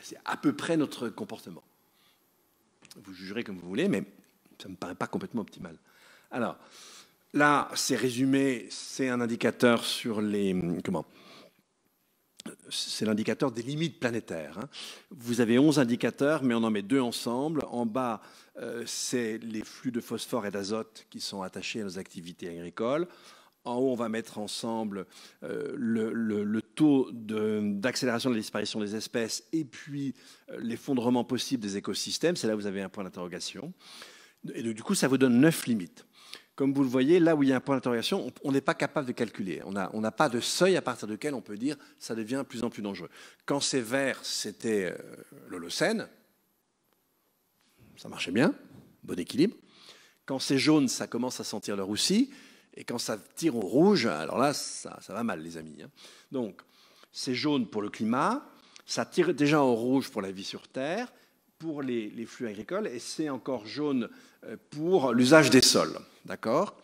C'est à peu près notre comportement. Vous jugerez comme vous voulez, mais ça ne me paraît pas complètement optimal. Alors, là, c'est résumé, c'est un indicateur sur les, comment, c'est l'indicateur des limites planétaires. Hein. Vous avez 11 indicateurs, mais on en met deux ensemble. En bas, euh, c'est les flux de phosphore et d'azote qui sont attachés à nos activités agricoles. En haut, on va mettre ensemble euh, le, taux d'accélération de, la disparition des espèces et puis euh, l'effondrement possible des écosystèmes. C'est là vous avez un point d'interrogation. Et du coup, ça vous donne neuf limites comme vous le voyez, là où il y a un point d'interrogation, on n'est pas capable de calculer. On n'a pas de seuil à partir duquel on peut dire ça devient de plus en plus dangereux. Quand c'est vert, c'était euh, l'Holocène. Ça marchait bien, bon équilibre. Quand c'est jaune, ça commence à sentir le roussi. Et quand ça tire au rouge, alors là, ça, ça va mal, les amis. Hein. Donc, c'est jaune pour le climat. Ça tire déjà au rouge pour la vie sur Terre pour les, flux agricoles et c'est encore jaune euh, pour l'usage des sols. D'accord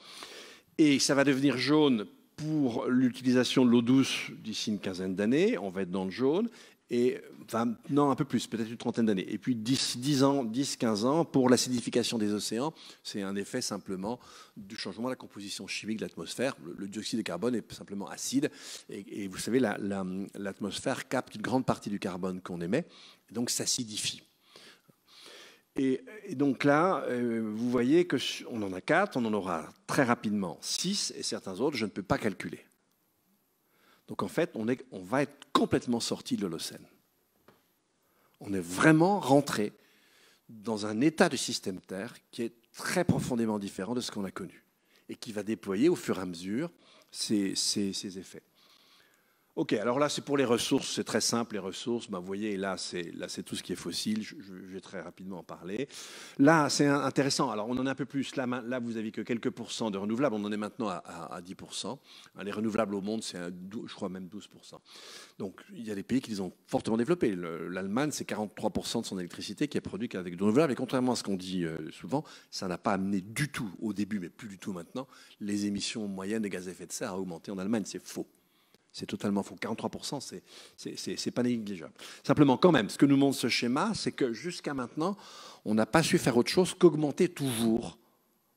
Et ça va devenir jaune pour l'utilisation de l'eau douce d'ici une quinzaine d'années. On va être dans le jaune. Et enfin, non, un peu plus, peut-être une trentaine d'années. Et puis 10, 10 ans, 10, 15 ans pour l'acidification des océans. C'est un effet simplement du changement de la composition chimique de l'atmosphère. Le, dioxyde de carbone est simplement acide. Et, vous savez, l'atmosphère capte une grande partie du carbone qu'on émet. Donc s'acidifie. Et, donc là, euh, vous voyez que on en a quatre, on en aura très rapidement six, et certains autres, je ne peux pas calculer. Donc en fait, on, va être complètement sorti de l'Holocène. On est vraiment rentré dans un état du système Terre qui est très profondément différent de ce qu'on a connu et qui va déployer au fur et à mesure ses effets. Ok, alors là, c'est pour les ressources, c'est très simple, les ressources. Bah vous voyez, là, c'est tout ce qui est fossile. Je, vais très rapidement en parler. Là, c'est intéressant. Alors, on en a un peu plus. Là, là vous avez que quelques pourcents de renouvelables. On en est maintenant à, 10%. Hein, les renouvelables au monde, c'est, je crois, même 12%. Donc, il y a des pays qui les ont fortement développés. L'Allemagne, c'est 43% de son électricité qui est produite avec des renouvelables. Et contrairement à ce qu'on dit euh, souvent, ça n'a pas amené du tout, au début, mais plus du tout maintenant, les émissions moyennes de gaz à effet de serre à augmenter en Allemagne. C'est faux. C'est totalement faux. 43%, c'est pas négligeable. Simplement, quand même, ce que nous montre ce schéma, c'est que jusqu'à maintenant, on n'a pas su faire autre chose qu'augmenter toujours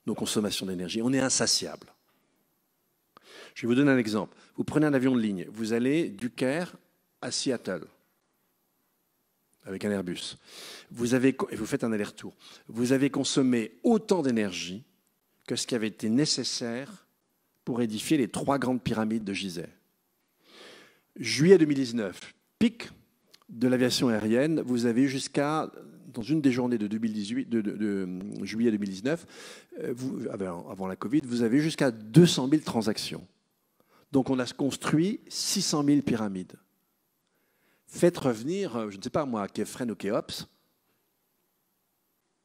nos consommations d'énergie. On est insatiable. Je vais vous donner un exemple. Vous prenez un avion de ligne, vous allez du Caire à Seattle avec un Airbus. Vous et vous faites un aller-retour. Vous avez consommé autant d'énergie que ce qui avait été nécessaire pour édifier les trois grandes pyramides de Gizeh. Juillet 2019, pic de l'aviation aérienne, vous avez jusqu'à, dans une des journées de, 2018, de, euh, juillet 2019, euh, avant, avant la Covid, vous avez jusqu'à 200 000 transactions. Donc on a construit 600 000 pyramides. Faites revenir, euh, je ne sais pas moi, Kefren ou Keops,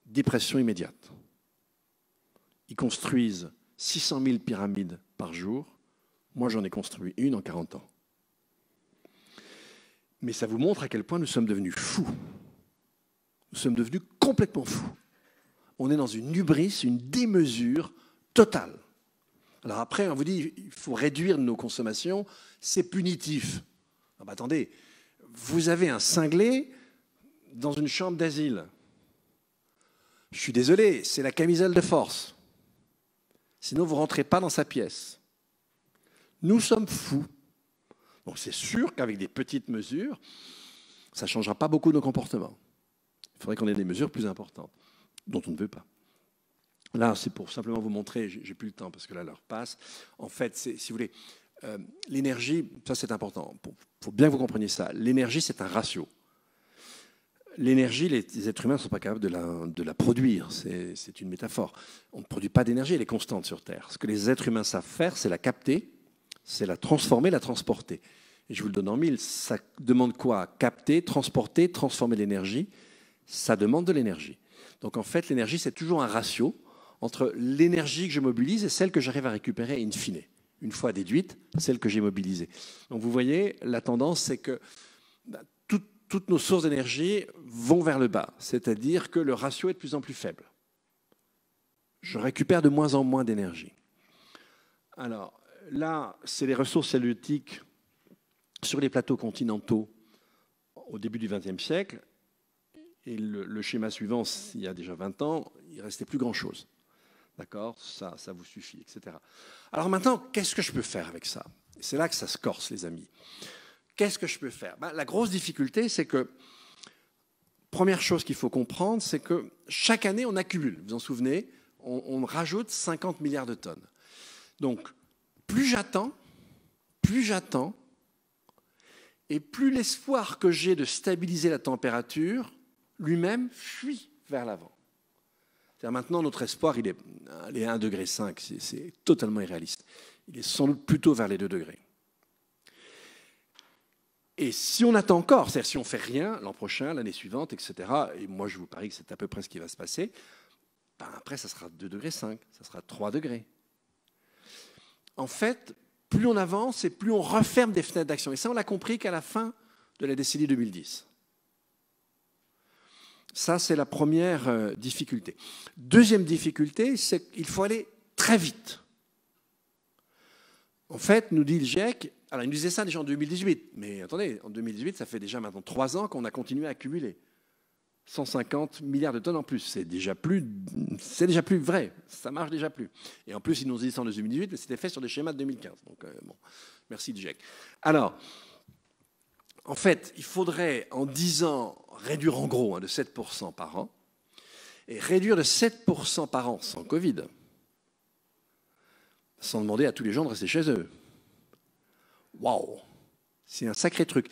dépression immédiate. Ils construisent 600 000 pyramides par jour. Moi, j'en ai construit une en 40 ans. Mais ça vous montre à quel point nous sommes devenus fous. Nous sommes devenus complètement fous. On est dans une hubris, une démesure totale. Alors après, on vous dit, il faut réduire nos consommations, c'est punitif. Ah bah attendez, vous avez un cinglé dans une chambre d'asile. Je suis désolé, c'est la camisole de force. Sinon, vous ne rentrez pas dans sa pièce. Nous sommes fous. Bon, c'est sûr qu'avec des petites mesures, ça ne changera pas beaucoup nos comportements. Il faudrait qu'on ait des mesures plus importantes, dont on ne veut pas. Là, c'est pour simplement vous montrer, j'ai plus le temps parce que là, l'heure passe. En fait, si vous voulez, euh, l'énergie, ça c'est important, il faut bien que vous compreniez ça. L'énergie, c'est un ratio. L'énergie, les, êtres humains ne sont pas capables de la produire, c'est une métaphore. On ne produit pas d'énergie, elle est constante sur Terre. Ce que les êtres humains savent faire, c'est la capter c'est la transformer, la transporter. Et je vous le donne en mille, ça demande quoi Capter, transporter, transformer l'énergie, ça demande de l'énergie. Donc en fait, l'énergie, c'est toujours un ratio entre l'énergie que je mobilise et celle que j'arrive à récupérer in fine, une fois déduite, celle que j'ai mobilisée. Donc vous voyez, la tendance, c'est que toutes nos sources d'énergie vont vers le bas, c'est-à-dire que le ratio est de plus en plus faible. Je récupère de moins en moins d'énergie. Alors, là, c'est les ressources halieutiques sur les plateaux continentaux au début du XXe siècle. Et le, schéma suivant, il y a déjà 20 ans, il restait plus grand-chose. D'accord ça, ça vous suffit, etc. Alors maintenant, qu'est-ce que je peux faire avec ça C'est là que ça se corse, les amis. Qu'est-ce que je peux faire ben, La grosse difficulté, c'est que, première chose qu'il faut comprendre, c'est que chaque année, on accumule. Vous vous en souvenez on, on rajoute 50 milliards de tonnes. Donc, plus j'attends, plus j'attends, et plus l'espoir que j'ai de stabiliser la température lui-même fuit vers l'avant. Maintenant, notre espoir, il est, il degré 1,5 c'est totalement irréaliste. Il est sans doute plutôt vers les 2 degrés. Et si on attend encore, c'est-à-dire si on ne fait rien l'an prochain, l'année suivante, etc., et moi je vous parie que c'est à peu près ce qui va se passer, ben après ça sera 2 degrés ça sera 3 degrés, en fait, plus on avance et plus on referme des fenêtres d'action. Et ça, on l'a compris qu'à la fin de la décennie 2010. Ça, c'est la première euh, difficulté. Deuxième difficulté, c'est qu'il faut aller très vite. En fait, nous dit le GIEC, alors il nous disait ça déjà en 2018, mais attendez, en 2018, ça fait déjà maintenant trois ans qu'on a continué à accumuler. 150 milliards de tonnes en plus. C'est déjà plus, c'est déjà plus vrai. Ça marche déjà plus. Et en plus, ils nous disent en 2018, mais c'était fait sur des schémas de 2015. Donc, euh, bon, merci Jack. Alors, en fait, il faudrait en 10 ans réduire en gros hein, de 7% par an et réduire de 7% par an sans Covid, sans demander à tous les gens de rester chez eux. Waouh, c'est un sacré truc.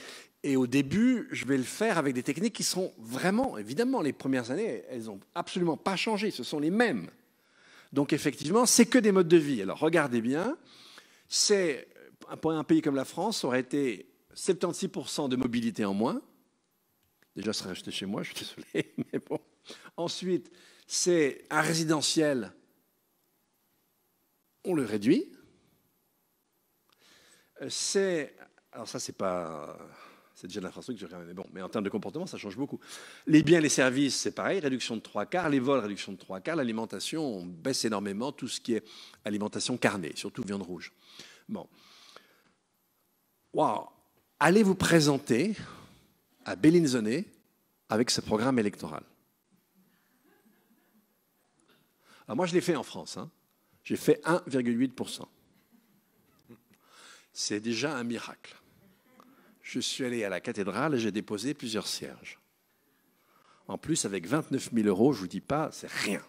Et au début, je vais le faire avec des techniques qui sont vraiment, évidemment, les premières années, elles n'ont absolument pas changé, ce sont les mêmes. Donc effectivement, c'est que des modes de vie. Alors regardez bien, c'est pour un pays comme la France, ça aurait été 76% de mobilité en moins. Déjà, ça serait resté chez moi, je suis désolé, [LAUGHS] mais bon. Ensuite, c'est un résidentiel, on le réduit. Euh, c'est, alors ça, c'est pas c'est déjà de l'infrastructure mais bon. Mais en termes de comportement, ça change beaucoup. Les biens, les services, c'est pareil, réduction de trois quarts. Les vols, réduction de trois quarts. L'alimentation, on baisse énormément tout ce qui est alimentation carnée, surtout viande rouge. Bon. Waouh Allez vous présenter à Bellinzone avec ce programme électoral. Alors moi, je l'ai fait en France. Hein. J'ai fait 1,8%. C'est déjà un miracle je suis allé à la cathédrale et j'ai déposé plusieurs cierges. En plus, avec 29 000 euros, je ne vous dis pas, c'est rien.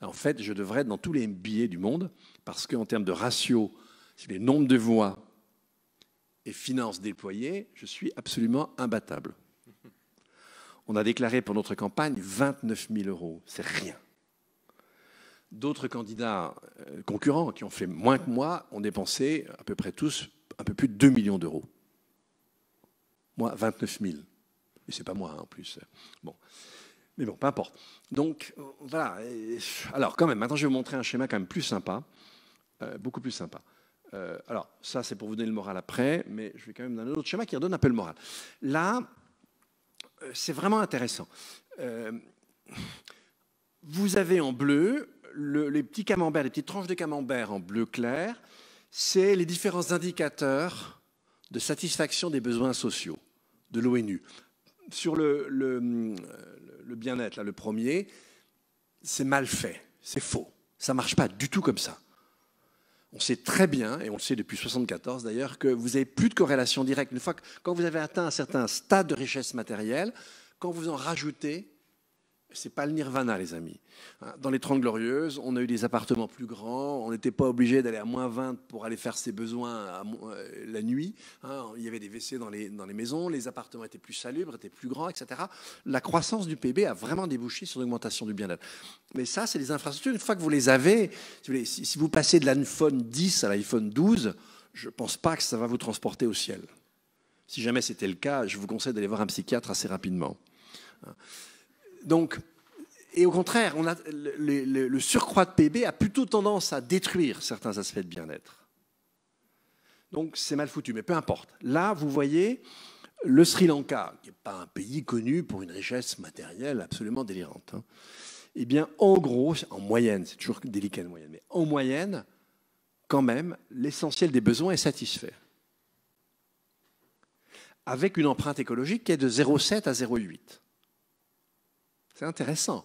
En fait, je devrais être dans tous les billets du monde, parce qu'en termes de ratio, si les nombres de voix et finances déployées, je suis absolument imbattable. On a déclaré pour notre campagne 29 000 euros, c'est rien. D'autres candidats euh, concurrents qui ont fait moins que moi ont dépensé à peu près tous un peu plus de 2 millions d'euros. Moi, 29 000. Et c'est pas moi hein, en plus. Bon. Mais bon, peu importe. Donc, euh, voilà. Alors, quand même, maintenant, je vais vous montrer un schéma quand même plus sympa, euh, beaucoup plus sympa. Euh, alors, ça, c'est pour vous donner le moral après, mais je vais quand même donner un autre schéma qui redonne un peu le moral. Là, c'est vraiment intéressant. vous avez en bleu les petits camemberts, les petites tranches de camembert en bleu clair, c'est les différents indicateurs de satisfaction des besoins sociaux de l'ONU. Sur le, bien-être, le premier, c'est mal fait, c'est faux. Ça ne marche pas du tout comme ça. On sait très bien, et on le sait depuis 1974 d'ailleurs, que vous n'avez plus de corrélation directe. Une fois que, quand vous avez atteint un certain stade de richesse matérielle, quand vous en rajoutez, c'est pas le nirvana, les amis. Hein, dans les Trente Glorieuses, on a eu des appartements plus grands, on n'était pas obligé d'aller à moins 20 pour aller faire ses besoins euh, la nuit. Hein, il y avait des WC dans les, dans les maisons, les appartements étaient plus salubres, étaient plus grands, etc. La croissance du PIB a vraiment débouché sur l'augmentation du bien-être. Mais ça, c'est les infrastructures. Une fois que vous les avez, si vous, si vous passez de l'iPhone 10 à l'iPhone 12, je ne pense pas que ça va vous transporter au ciel. Si jamais c'était le cas, je vous conseille d'aller voir un psychiatre assez rapidement. Hein donc, et au contraire, le, surcroît de PB a plutôt tendance à détruire certains aspects de bien-être. Donc c'est mal foutu, mais peu importe. Là, vous voyez le Sri Lanka, qui n'est pas un pays connu pour une richesse matérielle absolument délirante. Hein. Eh bien, en gros, en moyenne, c'est toujours délicat de moyenne, mais en moyenne, quand même, l'essentiel des besoins est satisfait. Avec une empreinte écologique qui est de 0,7 à 0,8. C'est intéressant.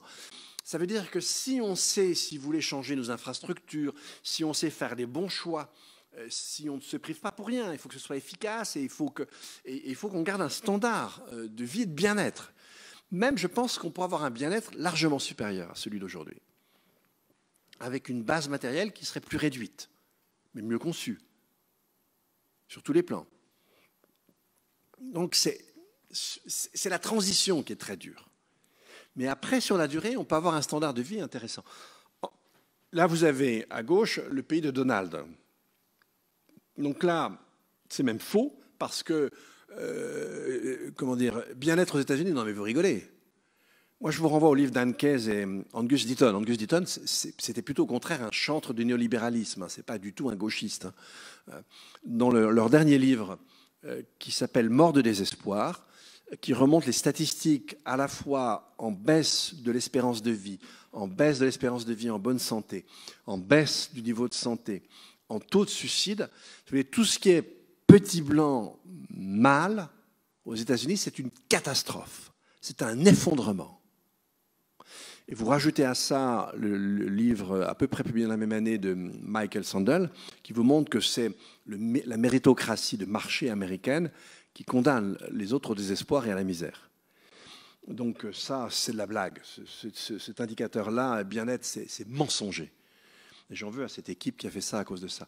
Ça veut dire que si on sait, si vous voulez, changer nos infrastructures, si on sait faire des bons choix, euh, si on ne se prive pas pour rien, il faut que ce soit efficace et il faut qu'on garde un standard euh, de vie et de bien-être. Même, je pense qu'on pourrait avoir un bien-être largement supérieur à celui d'aujourd'hui, avec une base matérielle qui serait plus réduite, mais mieux conçue, sur tous les plans. Donc c'est la transition qui est très dure. Mais après, sur la durée, on peut avoir un standard de vie intéressant. Oh, là, vous avez à gauche le pays de Donald. Donc là, c'est même faux, parce que, euh, comment dire, bien-être aux États-Unis, non mais vous rigolez. Moi, je vous renvoie au livre d'Anne et Angus Deaton. Angus Deaton, c'était plutôt au contraire un chantre du néolibéralisme. Ce hein. c'est pas du tout un gauchiste. Hein. Euh, dans leur dernier livre, euh, qui s'appelle Mort de désespoir, qui remonte les statistiques à la fois en baisse de l'espérance de vie, en baisse de l'espérance de vie en bonne santé, en baisse du niveau de santé, en taux de suicide. Tout ce qui est petit blanc mal aux États-Unis, c'est une catastrophe. C'est un effondrement. Et vous rajoutez à ça le, le, livre à peu près publié dans la même année de Michael Sandel, qui vous montre que c'est la méritocratie de marché américaine qui condamne les autres au désespoir et à la misère. Donc euh, ça, c'est de la blague. cet indicateur-là, eh bien-être, c'est mensonger. Et j'en veux à cette équipe qui a fait ça à cause de ça.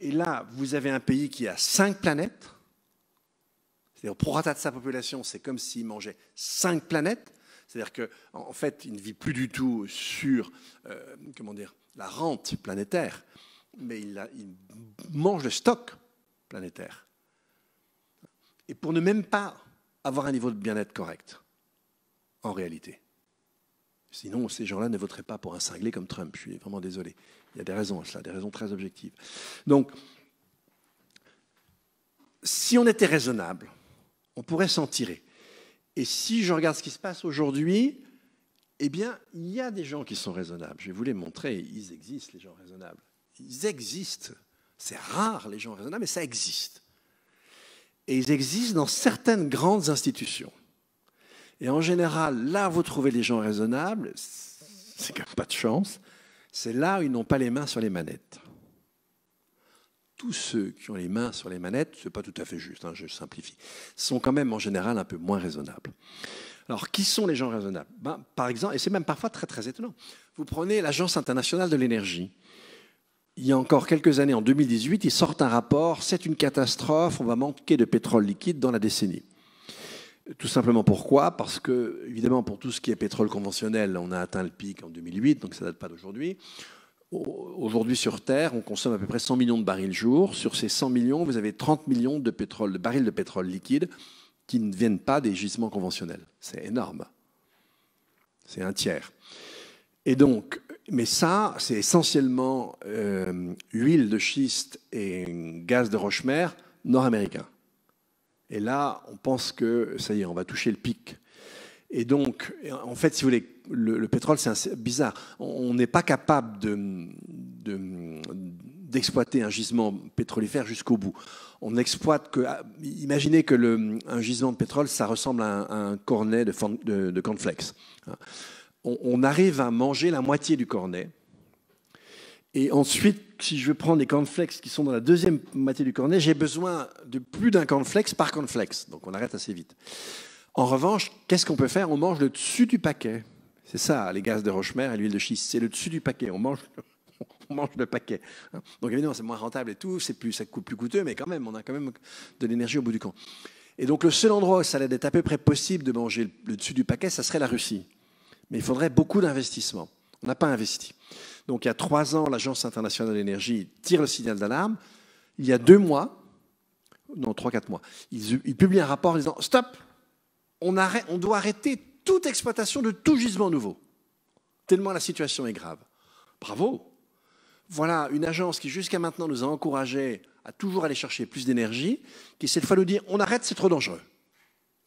Et, là, vous avez un pays qui a cinq planètes. C'est-à-dire, au tas de sa population, c'est comme s'il mangeait cinq planètes. C'est-à-dire qu'en en fait, il ne vit plus du tout sur euh, comment dire, la rente planétaire, mais il mange le stock planétaire et pour ne même pas avoir un niveau de bien-être correct, en réalité. Sinon, ces gens-là ne voteraient pas pour un cinglé comme Trump. Je suis vraiment désolé. Il y a des raisons à cela, des raisons très objectives. Donc, si on était raisonnable, on pourrait s'en tirer. Et si je regarde ce qui se passe aujourd'hui, eh bien, il y a des gens qui sont raisonnables. Je vais vous les montrer. Ils existent, les gens raisonnables. Ils existent. C'est rare, les gens raisonnables, mais ça existe et ils existent dans certaines grandes institutions. Et en général, là, vous trouvez les gens raisonnables, c'est quand même pas de chance, c'est là où ils n'ont pas les mains sur les manettes. Tous ceux qui ont les mains sur les manettes, ce n'est pas tout à fait juste, hein, je simplifie, sont quand même en général un peu moins raisonnables. Alors, qui sont les gens raisonnables ben, Par exemple, et c'est même parfois très très étonnant, vous prenez l'Agence internationale de l'énergie il y a encore quelques années, en 2018, ils sortent un rapport, c'est une catastrophe, on va manquer de pétrole liquide dans la décennie. Tout simplement pourquoi Parce que, évidemment, pour tout ce qui est pétrole conventionnel, on a atteint le pic en 2008, donc ça ne date pas d'aujourd'hui. Aujourd'hui, sur Terre, on consomme à peu près 100 millions de barils jour. Sur ces 100 millions, vous avez 30 millions de, pétrole, de barils de pétrole liquide qui ne viennent pas des gisements conventionnels. C'est énorme. C'est un tiers. Et donc, mais ça, c'est essentiellement euh, huile de schiste et gaz de roche-mer nord-américain. Et là, on pense que ça y est, on va toucher le pic. Et donc, en fait, si vous voulez, le, pétrole, c'est bizarre. On n'est pas capable d'exploiter un gisement pétrolifère jusqu'au bout. On exploite que. Ah, imaginez que un gisement de pétrole, ça ressemble à un, cornet de, de, cornflakes. Hein on, arrive à manger la moitié du cornet. Et ensuite, si je veux prendre les cornflakes qui sont dans la deuxième moitié du cornet, j'ai besoin de plus d'un cornflakes par cornflakes. Donc on arrête assez vite. En revanche, qu'est-ce qu'on peut faire On mange le dessus du paquet. C'est ça, les gaz de Rochemer et l'huile de schiste. C'est le dessus du paquet. On mange, [LAUGHS] on mange le paquet. Hein. Donc évidemment, c'est moins rentable et tout. C'est plus, ça coûte plus coûteux, mais quand même, on a quand même de l'énergie au bout du camp. Et donc le seul endroit où ça allait être à peu près possible de manger le dessus du paquet, ça serait la Russie. Mais il faudrait beaucoup d'investissement. On n'a pas investi. Donc il y a trois ans, l'Agence internationale de l'énergie tire le signal d'alarme. Il y a deux mois, non, trois, quatre mois, ils, publient un rapport disant Stop, on, on doit arrêter toute exploitation de tout gisement nouveau. Tellement la situation est grave. Bravo Voilà une agence qui jusqu'à maintenant nous a encouragés à toujours aller chercher plus d'énergie, qui cette fois nous dit On arrête, c'est trop dangereux.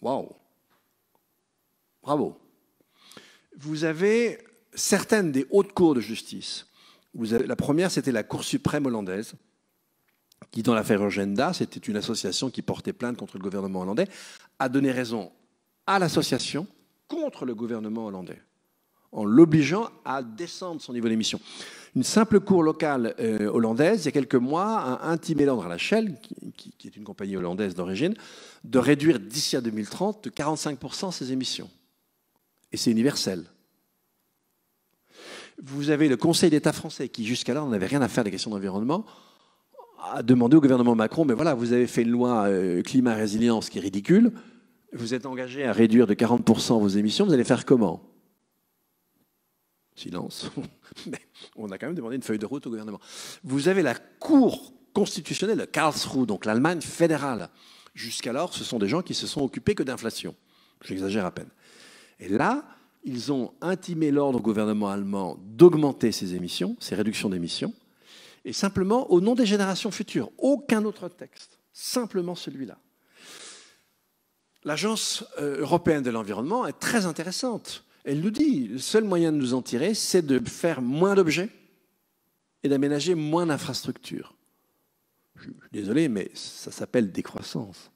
Waouh Bravo vous avez certaines des hautes cours de justice. la première, c'était la Cour suprême hollandaise, qui, dans l'affaire Urgenda, c'était une association qui portait plainte contre le gouvernement hollandais, a donné raison à l'association contre le gouvernement hollandais, en l'obligeant à descendre son niveau d'émission. Une simple cour locale euh, hollandaise, il y a quelques mois, a intimé Landre à la Shell, qui, qui est une compagnie hollandaise d'origine, de réduire d'ici à 2030 de 45% ses émissions. Et c'est universel. Vous avez le Conseil d'État français qui, jusqu'alors, n'avait rien à faire des questions d'environnement, a demandé au gouvernement Macron, mais voilà, vous avez fait une loi euh, climat-résilience qui est ridicule, vous êtes engagé à réduire de 40% vos émissions, vous allez faire comment Silence. [LAUGHS] Mais on a quand même demandé une feuille de route au gouvernement. Vous avez la Cour constitutionnelle de Karlsruhe, donc l'Allemagne fédérale. Jusqu'alors, ce sont des gens qui se sont occupés que d'inflation. J'exagère à peine. Et là, ils ont intimé l'ordre au gouvernement allemand d'augmenter ces émissions, ces réductions d'émissions, et simplement au nom des générations futures. Aucun autre texte, simplement celui-là. L'Agence euh, européenne de l'environnement est très intéressante. Elle nous dit, le seul moyen de nous en tirer, c'est de faire moins d'objets et d'aménager moins d'infrastructures. Désolé, mais ça s'appelle décroissance.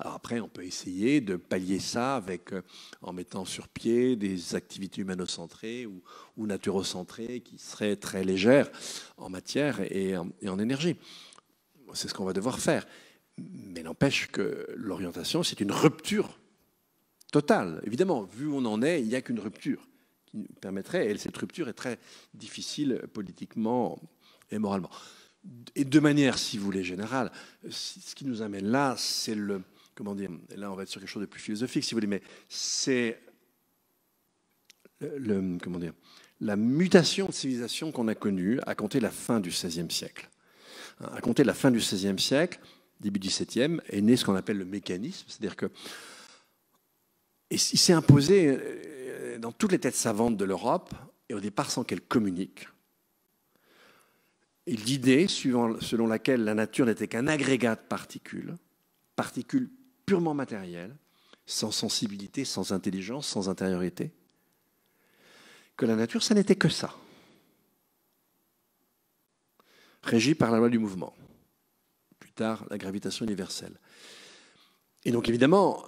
Alors après, on peut essayer de pallier ça avec, euh, en mettant sur pied des activités humano-centrées ou, ou centrées qui seraient très légères en matière et en, et en énergie. C'est ce qu'on va devoir faire. Mais n'empêche que l'orientation, c'est une rupture totale. Évidemment, vu où on en est, il n'y a qu'une rupture qui nous permettrait, et cette rupture est très difficile politiquement et moralement. Et de manière, si vous voulez, générale, ce qui nous amène là, c'est le, comment dire, là on va être sur quelque chose de plus philosophique si vous voulez, mais c'est le, comment dire, la mutation de civilisation qu'on a connue à compter la fin du XVIe siècle. Hein, à compter la fin du XVIe siècle, début XVIIe, est né ce qu'on appelle le mécanisme, c'est-à-dire que il s'est imposé euh, dans toutes les têtes savantes de l'Europe, et au départ sans qu'elle communique. L'idée selon laquelle la nature n'était qu'un agrégat de particules, particules purement matériel, sans sensibilité, sans intelligence, sans intériorité, que la nature, ça n'était que ça, régie par la loi du mouvement, plus tard la gravitation universelle. Et donc évidemment,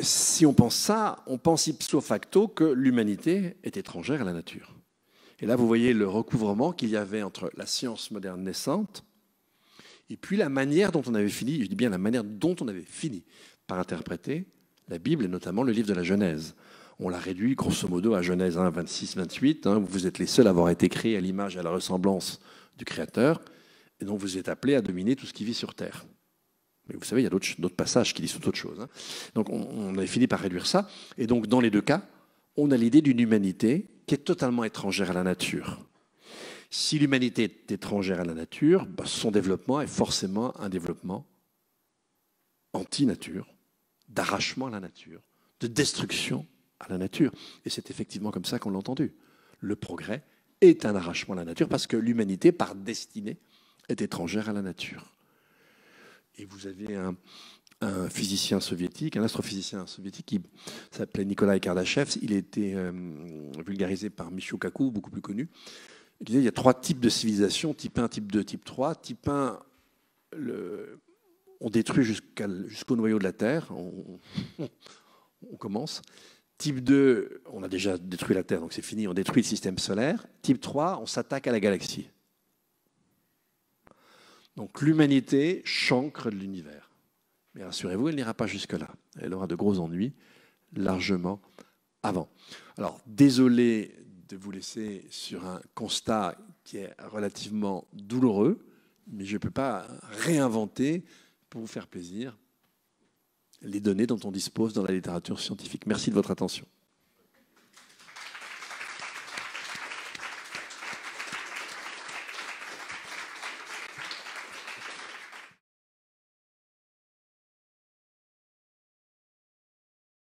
si on pense ça, on pense ipso facto que l'humanité est étrangère à la nature. Et là, vous voyez le recouvrement qu'il y avait entre la science moderne naissante et puis la manière dont on avait fini, je dis bien la manière dont on avait fini par interpréter la Bible et notamment le livre de la Genèse. On l'a réduit grosso modo à Genèse 1, 26, 28. où vous êtes les seuls à avoir été créés à l'image et à la ressemblance du Créateur, et donc vous êtes appelés à dominer tout ce qui vit sur Terre. Mais vous savez, il y a d'autres passages qui disent autre chose. Hein. Donc on, a fini par réduire ça. Et donc dans les deux cas, on a l'idée d'une humanité qui est totalement étrangère à la nature. Si l'humanité est étrangère à la nature, bah, son développement est forcément un développement anti-nature, d'arrachement à la nature, de destruction à la nature. Et c'est effectivement comme ça qu'on l'a entendu. Le progrès est un arrachement à la nature parce que l'humanité, par destinée, est étrangère à la nature. Et vous avez un, physicien soviétique, un astrophysicien soviétique qui s'appelait Nikolai Kardashev. Il a été euh, vulgarisé par Michio Kaku, beaucoup plus connu. Il disait qu'il y a trois types de civilisations, type 1, type 2, type 3. Type 1, le, on détruit jusqu'au noyau de la Terre, on, commence. Type 2, on a déjà détruit la Terre, donc c'est fini, on détruit le système solaire. Type 3, on s'attaque à la galaxie. Donc l'humanité chancre de l'univers. Mais rassurez-vous, elle n'ira pas jusque-là. Elle aura de gros ennuis largement avant. Alors désolé de vous laisser sur un constat qui est relativement douloureux, mais je ne peux pas réinventer pour vous faire plaisir, les données dont on dispose dans la littérature scientifique. Merci de votre attention.